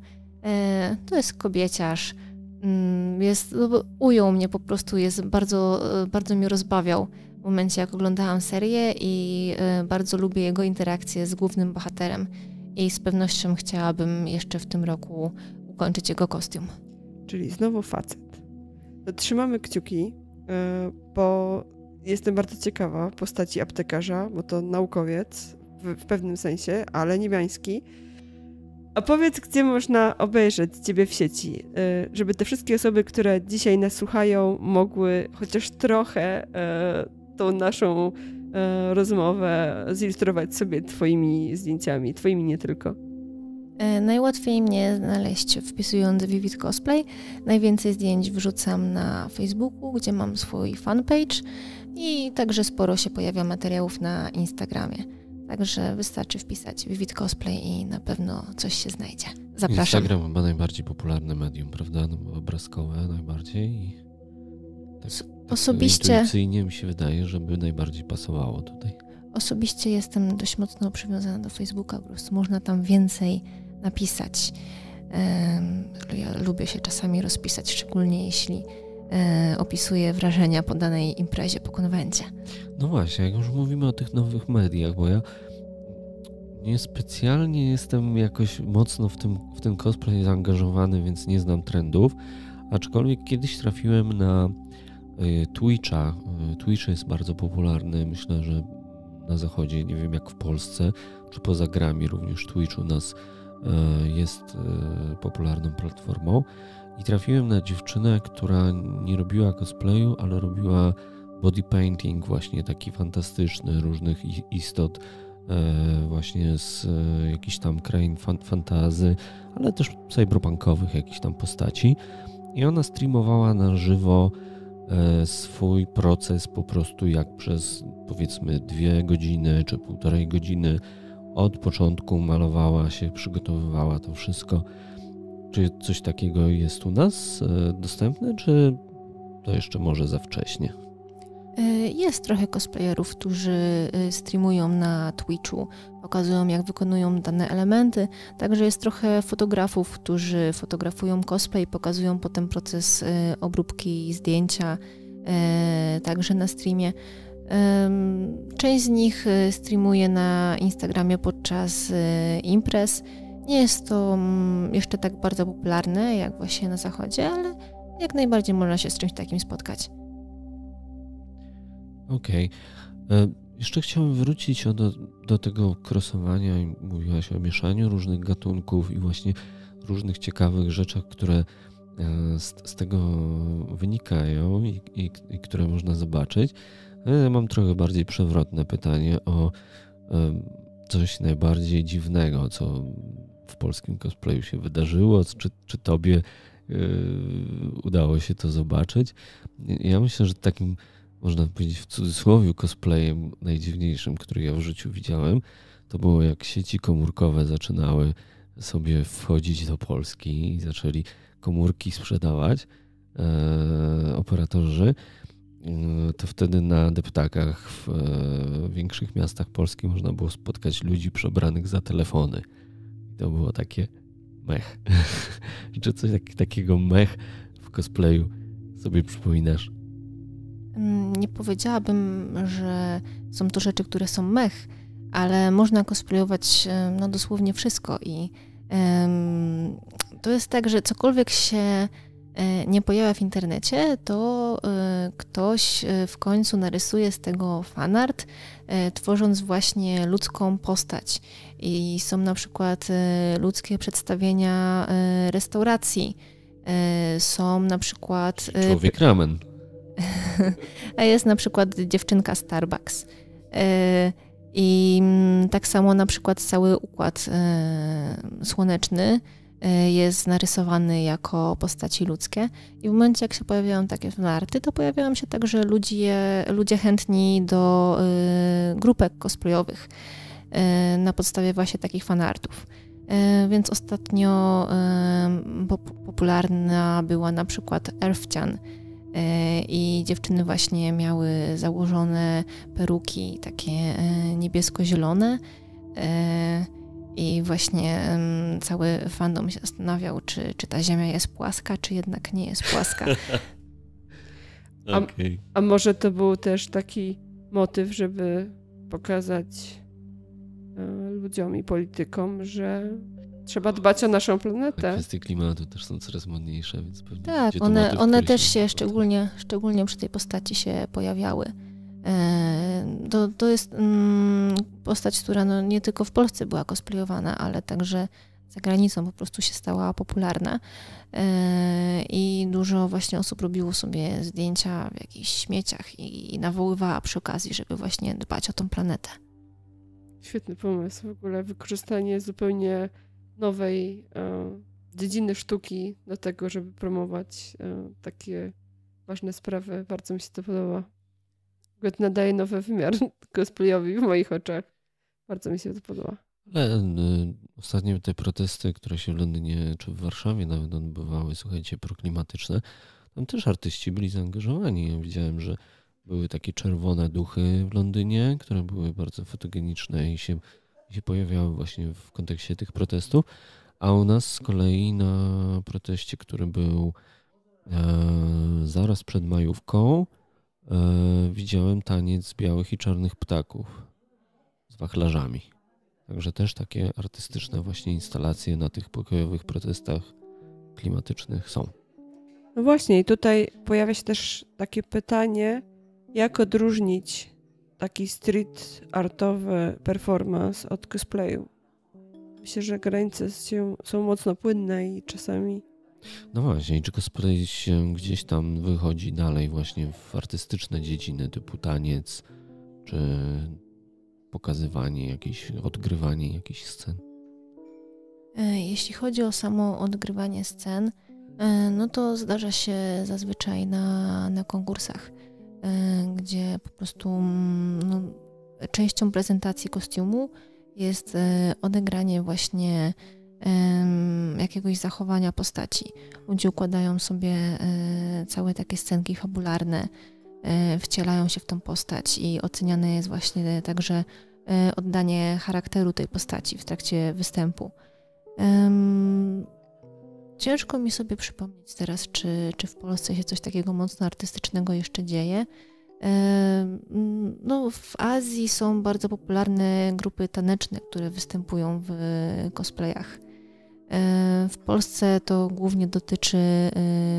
To jest kobieciarz Mm, jest, no ujął mnie po prostu, jest bardzo, e, bardzo mi rozbawiał w momencie, jak oglądałam serię i e, bardzo lubię jego interakcję z głównym bohaterem i z pewnością chciałabym jeszcze w tym roku ukończyć jego kostium. Czyli znowu facet. Trzymamy kciuki, e, bo jestem bardzo ciekawa postaci aptekarza, bo to naukowiec w pewnym sensie, ale niebiański a powiedz, gdzie można obejrzeć Ciebie w sieci, y, żeby te wszystkie osoby, które dzisiaj nas słuchają, mogły chociaż trochę y, tą naszą y, rozmowę zilustrować sobie Twoimi zdjęciami, Twoimi nie tylko. E, najłatwiej mnie znaleźć wpisując Vivid Cosplay. Najwięcej zdjęć wrzucam na Facebooku, gdzie mam swój fanpage i także sporo się pojawia materiałów na Instagramie. Także wystarczy wpisać Vivid Cosplay i na pewno coś się znajdzie. Zapraszam. Instagram chyba najbardziej popularne medium, prawda? No, obrazkowe najbardziej. Tak, tak Osobiście. Intuicyjnie mi się wydaje, żeby najbardziej pasowało tutaj. Osobiście jestem dość mocno przywiązana do Facebooka, po prostu można tam więcej napisać. Ja lubię się czasami rozpisać, szczególnie jeśli E, opisuje wrażenia po danej imprezie, po konwencie. No właśnie, jak już mówimy o tych nowych mediach, bo ja nie specjalnie jestem jakoś mocno w, tym, w ten cosplay zaangażowany, więc nie znam trendów, aczkolwiek kiedyś trafiłem na e, Twitcha. Twitcha. E, Twitch jest bardzo popularny, myślę, że na zachodzie, nie wiem jak w Polsce, czy poza grami również Twitch u nas jest popularną platformą. I trafiłem na dziewczynę, która nie robiła cosplayu, ale robiła body painting właśnie taki fantastyczny różnych istot e, właśnie z e, jakichś tam krain fantazy, ale też cyberpunkowych jakichś tam postaci. I ona streamowała na żywo e, swój proces po prostu jak przez powiedzmy dwie godziny czy półtorej godziny od początku malowała się, przygotowywała to wszystko czy coś takiego jest u nas e, dostępne, czy to jeszcze może za wcześnie? E, jest trochę cosplayerów, którzy e, streamują na Twitchu, pokazują jak wykonują dane elementy. Także jest trochę fotografów, którzy fotografują cosplay, pokazują potem proces obróbki zdjęcia także na streamie. Część z nich streamuje na Instagramie podczas imprez. Nie jest to mm, jeszcze tak bardzo popularne jak właśnie na zachodzie, ale jak najbardziej można się z czymś takim spotkać. Okej. Okay. E, jeszcze chciałem wrócić do, do tego krosowania i mówiłaś o mieszaniu różnych gatunków i właśnie różnych ciekawych rzeczach, które e, z, z tego wynikają i, i, i, które można zobaczyć. Ja e, mam trochę bardziej przewrotne pytanie o coś najbardziej dziwnego, co w polskim cosplayu się wydarzyło, czy, czy tobie y, udało się to zobaczyć. Ja myślę, że takim, można powiedzieć w cudzysłowie, cosplayem najdziwniejszym, który ja w życiu widziałem, to było jak sieci komórkowe zaczynały sobie wchodzić do Polski i zaczęli komórki sprzedawać e, operatorzy, e, to wtedy na deptakach w, e, w większych miastach Polski można było spotkać ludzi przebranych za telefony to było takie mech. Czy coś tak, takiego mech w cosplayu sobie przypominasz? Mm, nie powiedziałabym, że są to rzeczy, które są mech, ale można cosplayować no, dosłownie wszystko i um, to jest tak, że cokolwiek się e, nie pojawia w internecie, to e, ktoś e, w końcu narysuje z tego fanart, tworząc właśnie ludzką postać. I są na przykład e, ludzkie przedstawienia e, restauracji. E, są na przykład. Człowiek ramen. A jest na przykład dziewczynka Starbucks. I mm, tak samo na przykład cały układ słoneczny jest narysowany jako postaci ludzkie. I w momencie, jak się pojawiają takie narty, to pojawiają się także ludzie, ludzie chętni do grupek cosplayowych. E, na podstawie właśnie takich fanartów. E, więc ostatnio e, popularna była na przykład Elfcian i dziewczyny właśnie miały założone peruki takie niebiesko-zielone i właśnie cały fandom się zastanawiał, czy, czy ta ziemia jest płaska, czy jednak nie jest płaska. okay. a, a może to był też taki motyw, żeby pokazać E, ludziom i politykom, że trzeba dbać o naszą planetę. kwestie klimatu też są coraz modniejsze, więc pewnie. Tak, one, one też się, szczególnie, szczególnie przy tej postaci się pojawiały. E, to, to jest mm, postać, która no nie tylko w Polsce była kosplayowana, ale także za granicą po prostu się stała popularna e, i dużo właśnie osób robiło sobie zdjęcia w jakichś śmieciach i nawoływała przy okazji, żeby właśnie dbać o tą planetę. Świetny pomysł w ogóle. Wykorzystanie zupełnie nowej e, dziedziny sztuki do tego, żeby promować e, takie ważne sprawy. Bardzo mi się to podoba. To nadaje nowy wymiar cosplayowi w moich oczach. Bardzo mi się to podoba. Ale e, ostatnio te protesty, które się w Londynie czy w Warszawie nawet odbywały, słuchajcie, proklimatyczne, tam też artyści byli zaangażowani. Ja widziałem, że były takie czerwone duchy w Londynie, które były bardzo fotogeniczne i się, się pojawiały właśnie w kontekście tych protestów. A u nas z kolei na proteście, który był e, zaraz przed majówką, e, widziałem taniec białych i czarnych ptaków z wachlarzami. Także też takie artystyczne właśnie instalacje na tych pokojowych protestach klimatycznych są. No właśnie, i tutaj pojawia się też takie pytanie, jak odróżnić taki street artowy performance od cosplayu? Myślę, że granice się, są mocno płynne i czasami. No właśnie, czy cosplay się gdzieś tam wychodzi dalej, właśnie w artystyczne dziedziny typu taniec, czy pokazywanie jakieś odgrywanie jakichś scen? E, jeśli chodzi o samo odgrywanie scen, e, no to zdarza się zazwyczaj na, na konkursach. E, gdzie po prostu mm, no, częścią prezentacji kostiumu jest e, odegranie właśnie jakiegoś zachowania postaci. Ludzie układają sobie e, całe takie scenki fabularne, wcielają się w tą postać i oceniane jest właśnie także oddanie charakteru tej postaci w trakcie występu. Ciężko mi sobie przypomnieć teraz, czy, czy w Polsce się coś takiego mocno artystycznego jeszcze dzieje. No, w Azji są bardzo popularne grupy taneczne, które występują w cosplayach. W Polsce to głównie dotyczy e,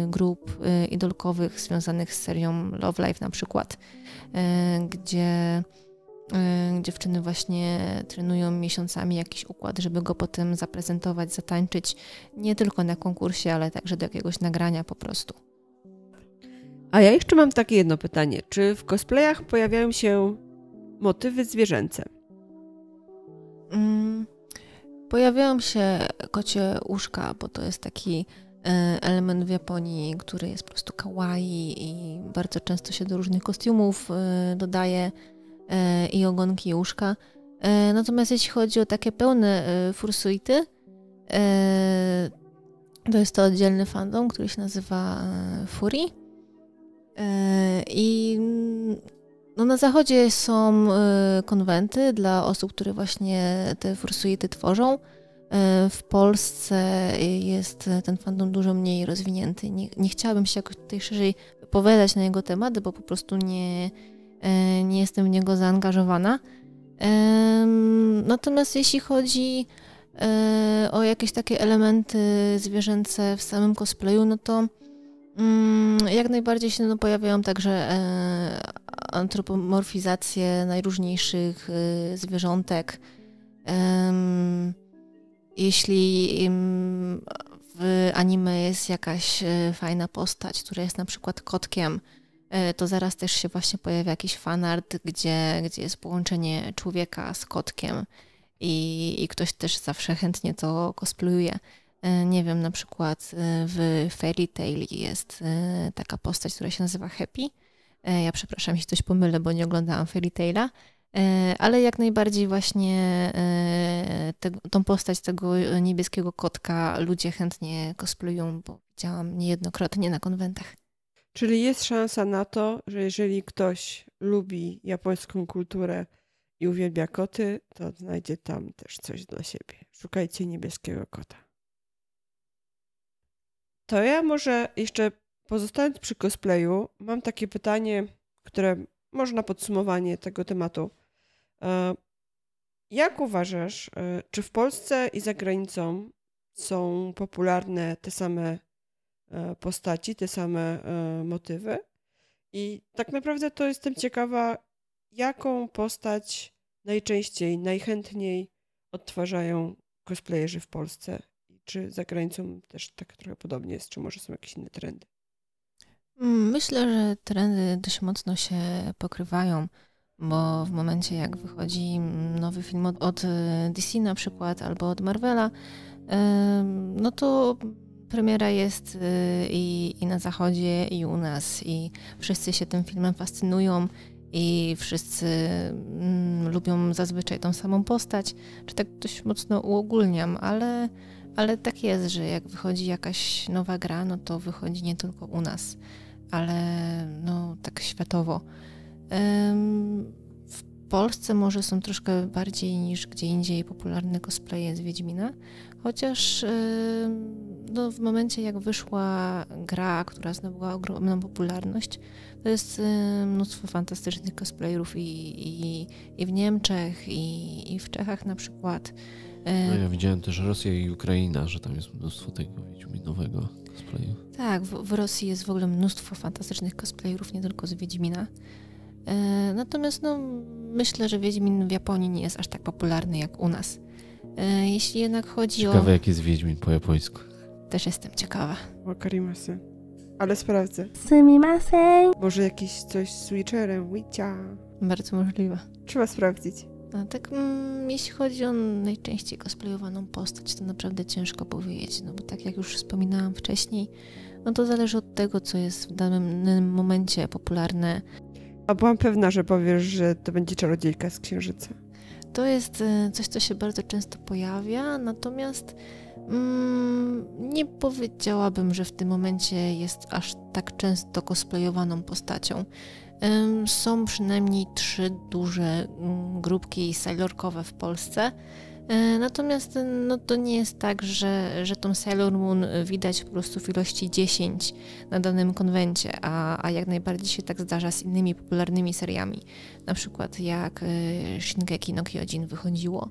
grup e, idolkowych związanych z serią Love Live na przykład, e, gdzie Y, dziewczyny właśnie trenują miesiącami jakiś układ, żeby go potem zaprezentować, zatańczyć nie tylko na konkursie, ale także do jakiegoś nagrania po prostu. A ja jeszcze mam takie jedno pytanie. Czy w cosplayach pojawiają się motywy zwierzęce? Mm, pojawiają się kocie łóżka, bo to jest taki y, element w Japonii, który jest po prostu kawaii i bardzo często się do różnych kostiumów y, dodaje. E, i ogonki łóżka. E, natomiast jeśli chodzi o takie pełne e, fursuity, to jest to oddzielny fandom, który się nazywa Fury. I mm, no na zachodzie są konwenty dla osób, które właśnie te fursuity tworzą. W Polsce jest ten fandom dużo mniej rozwinięty. Nie, nie chciałabym się jakoś tutaj szerzej wypowiadać na jego temat, bo po prostu nie, E, nie jestem w niego zaangażowana. Natomiast jeśli chodzi e, o jakieś takie elementy zwierzęce w samym cosplayu, no to mm, jak najbardziej się no, pojawiają także e, antropomorfizacje najróżniejszych zwierzątek. Jeśli w anime jest jakaś fajna postać, która jest na przykład kotkiem, E, to zaraz też się właśnie pojawia jakiś fanart, gdzie, gdzie jest połączenie człowieka z kotkiem i, i ktoś też zawsze chętnie to cosplayuje. E, nie wiem, na przykład e, w Fairy Tail jest taka postać, która się nazywa Happy. Ja przepraszam, jeśli coś pomylę, bo nie oglądałam Fairy Taila, ale jak najbardziej właśnie te, tą postać tego niebieskiego kotka ludzie chętnie kosplują, bo widziałam niejednokrotnie na konwentach. Czyli jest szansa na to, że jeżeli ktoś lubi japońską kulturę i uwielbia koty, to znajdzie tam też coś dla siebie. Szukajcie niebieskiego kota. To ja może jeszcze pozostając przy cosplayu, mam takie pytanie, które może na podsumowanie tego tematu. E, jak uważasz, e, czy w Polsce i za granicą są popularne te same E, postaci, te same e, motywy. I tak naprawdę to jestem ciekawa, jaką postać najczęściej, najchętniej odtwarzają cosplayerzy w Polsce. Czy za granicą też tak trochę podobnie jest, czy może są jakieś inne trendy? Mm, myślę, że trendy dość mocno się pokrywają, bo w momencie jak wychodzi nowy film od, od e, DC na przykład albo od Marvela, no to Premiera jest y, i, i na zachodzie, i u nas, i wszyscy się tym filmem fascynują i wszyscy mm, lubią zazwyczaj tą samą postać, czy tak dość mocno uogólniam, ale, ale tak jest, że jak wychodzi jakaś nowa gra, no to wychodzi nie tylko u nas, ale no tak światowo. Ym, w Polsce może są troszkę bardziej niż gdzie indziej popularne cosplaye z Wiedźmina, Chociaż y, no, w momencie, jak wyszła gra, która zdobyła ogromną popularność, to jest y, mnóstwo fantastycznych cosplayerów i, i, i w Niemczech, i, i w Czechach na przykład. Y, no ja widziałem też Rosję i Ukraina, że tam jest mnóstwo tego Wiedźminowego cosplayu. Tak, w, w, Rosji jest w ogóle mnóstwo fantastycznych cosplayerów, nie tylko z Wiedźmina. natomiast no, myślę, że Wiedźmin w Japonii nie jest aż tak popularny jak u nas. E, jeśli jednak chodzi Ciekawe, o... Ciekawe, jak jest Wiedźmin po japońsku. Też jestem ciekawa. Wakarimasen. Ale sprawdzę. Sumimasen. Może jakiś coś z Witcherem, Witcha. Bardzo możliwe. Trzeba sprawdzić. A tak, mm, jeśli chodzi o najczęściej cosplayowaną postać, to naprawdę ciężko powiedzieć, no bo tak jak już wspominałam wcześniej, no to zależy od tego, co jest w danym momencie popularne. A byłam pewna, że powiesz, że to będzie czarodziejka z księżyca. To jest y, coś, co się bardzo często pojawia, natomiast mm, nie powiedziałabym, że w tym momencie jest aż tak często cosplayowaną postacią. Są przynajmniej trzy duże mm, grupki sailorkowe w Polsce. E, natomiast no, to nie jest tak, że, że tą Sailor Moon widać po prostu w ilości 10 na danym konwencie, a, a jak najbardziej się tak zdarza z innymi popularnymi seriami. Na przykład jak e, Shingeki no Kyojin wychodziło,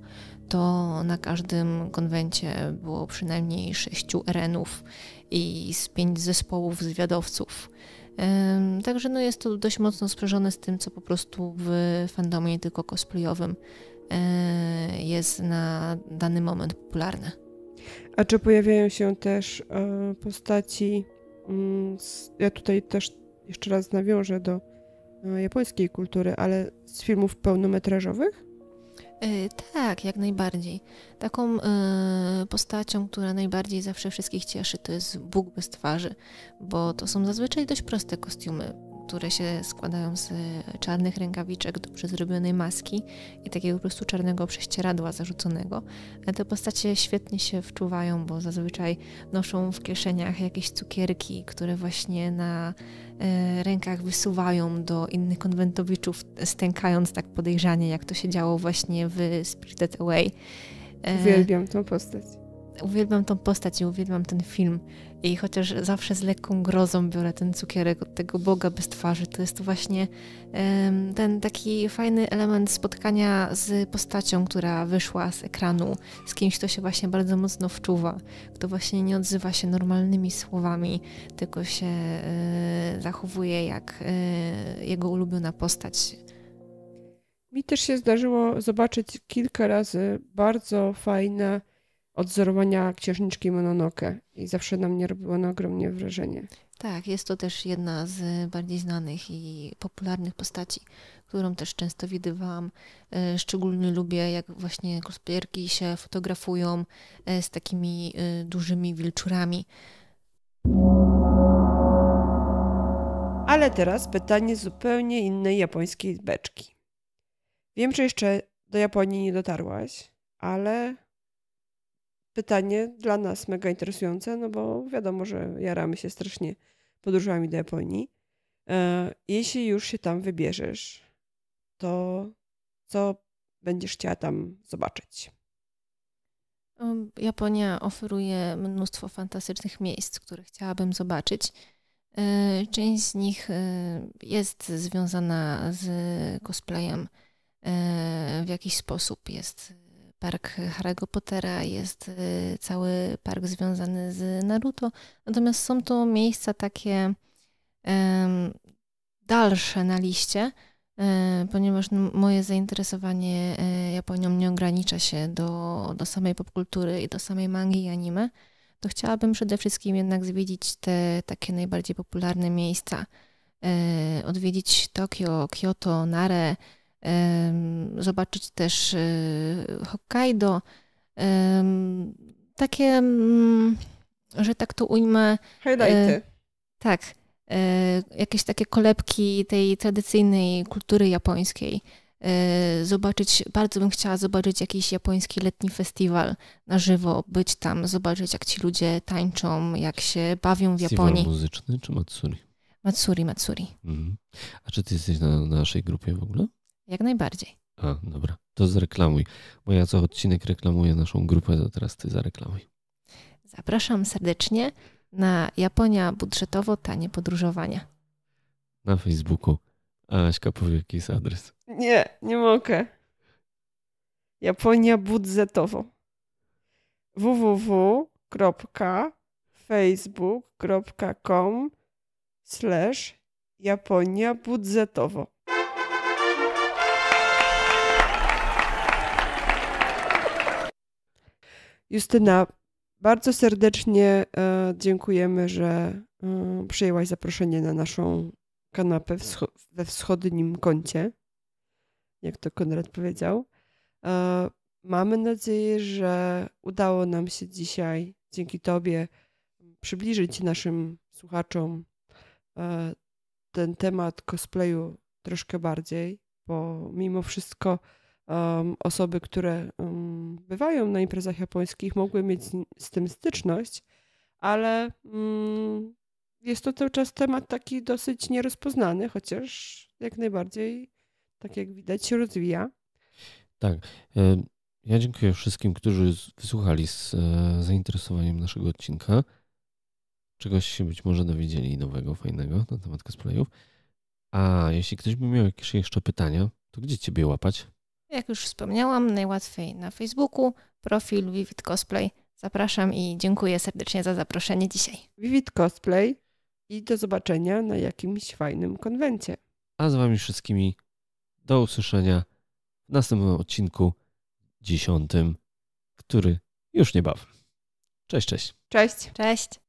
to na każdym konwencie było przynajmniej 6 RN-ów i z 5 zespołów zwiadowców. E, także no jest to dość mocno sprzężone z tym, co po prostu w fandomie tylko cosplayowym Y, jest na dany moment popularne. A czy pojawiają się też e, postaci, mm, ja tutaj też jeszcze raz nawiążę do e, japońskiej kultury, ale z filmów pełnometrażowych? E, tak, jak najbardziej. Taką postacią, która najbardziej zawsze wszystkich cieszy, to jest Bóg bez twarzy, bo to są zazwyczaj dość proste kostiumy które się składają z czarnych rękawiczek, dobrze zrobionej maski i takiego po prostu czarnego prześcieradła zarzuconego. E, te postacie świetnie się wczuwają, bo zazwyczaj noszą w kieszeniach jakieś cukierki, które właśnie na e, rękach wysuwają do innych konwentowiczów, stękając tak podejrzanie, jak to się działo właśnie w Spirited Away. E, Uwielbiam tą postać uwielbiam tą postać i uwielbiam ten film. I chociaż zawsze z lekką grozą biorę ten cukierek od tego Boga bez twarzy, to jest to właśnie um, ten taki fajny element spotkania z postacią, która wyszła z ekranu, z kimś, kto się właśnie bardzo mocno wczuwa, kto właśnie nie odzywa się normalnymi słowami, tylko się y, zachowuje jak y, jego ulubiona postać. Mi też się zdarzyło zobaczyć kilka razy bardzo fajne odzorowania księżniczki Mononoke i zawsze na mnie robiło na ogromnie wrażenie. Tak, jest to też jedna z bardziej znanych i popularnych postaci, którą też często widywałam. E, szczególnie lubię, jak właśnie cosplayerki się fotografują e, z takimi e, dużymi wilczurami. Ale teraz pytanie zupełnie innej japońskiej beczki. Wiem, że jeszcze do Japonii nie dotarłaś, ale pytanie dla nas mega interesujące, no bo wiadomo, że jaramy się strasznie podróżami do Japonii. E, jeśli już się tam wybierzesz, to co będziesz chciała tam zobaczyć? Japonia oferuje mnóstwo fantastycznych miejsc, które chciałabym zobaczyć. E, część z nich e, jest związana z cosplayem w jakiś sposób, jest park Harry'ego Pottera, jest y, cały park związany z Naruto. Natomiast są to miejsca takie dalsze na liście, y, ponieważ no, moje zainteresowanie y, Japonią nie ogranicza się do, do samej popkultury i do samej mangi i anime, to chciałabym przede wszystkim jednak zwiedzić te takie najbardziej popularne miejsca. Odwiedzić Tokio, Kyoto, Nare, zobaczyć też e, Hokkaido. Takie, mm, że tak to ujmę. E, Highlighty. Tak. E, jakieś takie kolebki tej tradycyjnej kultury japońskiej. Zobaczyć, bardzo bym chciała zobaczyć jakiś japoński letni festiwal na żywo, być tam, zobaczyć jak ci ludzie tańczą, jak się bawią w Japonii. Festiwal muzyczny czy Matsuri? Matsuri, Matsuri. Mhm. A czy ty jesteś na naszej grupie w ogóle? Jak najbardziej. A, dobra, to zreklamuj. Bo ja co odcinek reklamuję naszą grupę, to teraz ty zareklamuj. Zapraszam serdecznie na Japonia budżetowo tanie podróżowania. Na Facebooku. A Aśka powie, jaki jest adres. Nie, nie mogę. Japonia budżetowo. www.facebook.com slash Japonia budżetowo. Justyna, bardzo serdecznie e, dziękujemy, że e, przyjęłaś zaproszenie na naszą kanapę we wschodnim kącie, jak to Konrad powiedział. E, mamy nadzieję, że udało nam się dzisiaj dzięki Tobie przybliżyć naszym słuchaczom ten temat cosplayu troszkę bardziej, bo mimo wszystko um, osoby, które um, bywają na imprezach japońskich, mogły mieć z tym styczność, ale um, jest to cały czas temat taki dosyć nierozpoznany, chociaż jak najbardziej, tak jak widać, się rozwija. Tak. Ja dziękuję wszystkim, którzy wysłuchali z e, zainteresowaniem naszego odcinka. Czegoś się być może dowiedzieli nowego, fajnego na temat cosplayów. A jeśli ktoś by miał jakieś jeszcze pytania, to gdzie Ciebie łapać? Jak już wspomniałam, najłatwiej na Facebooku, profil Vivid Cosplay. Zapraszam i dziękuję serdecznie za zaproszenie dzisiaj. Vivid Cosplay i do zobaczenia na jakimś fajnym konwencie. A z Wami wszystkimi do usłyszenia w następnym odcinku dziesiątym, który już niebawem. Cześć, cześć. Cześć. Cześć.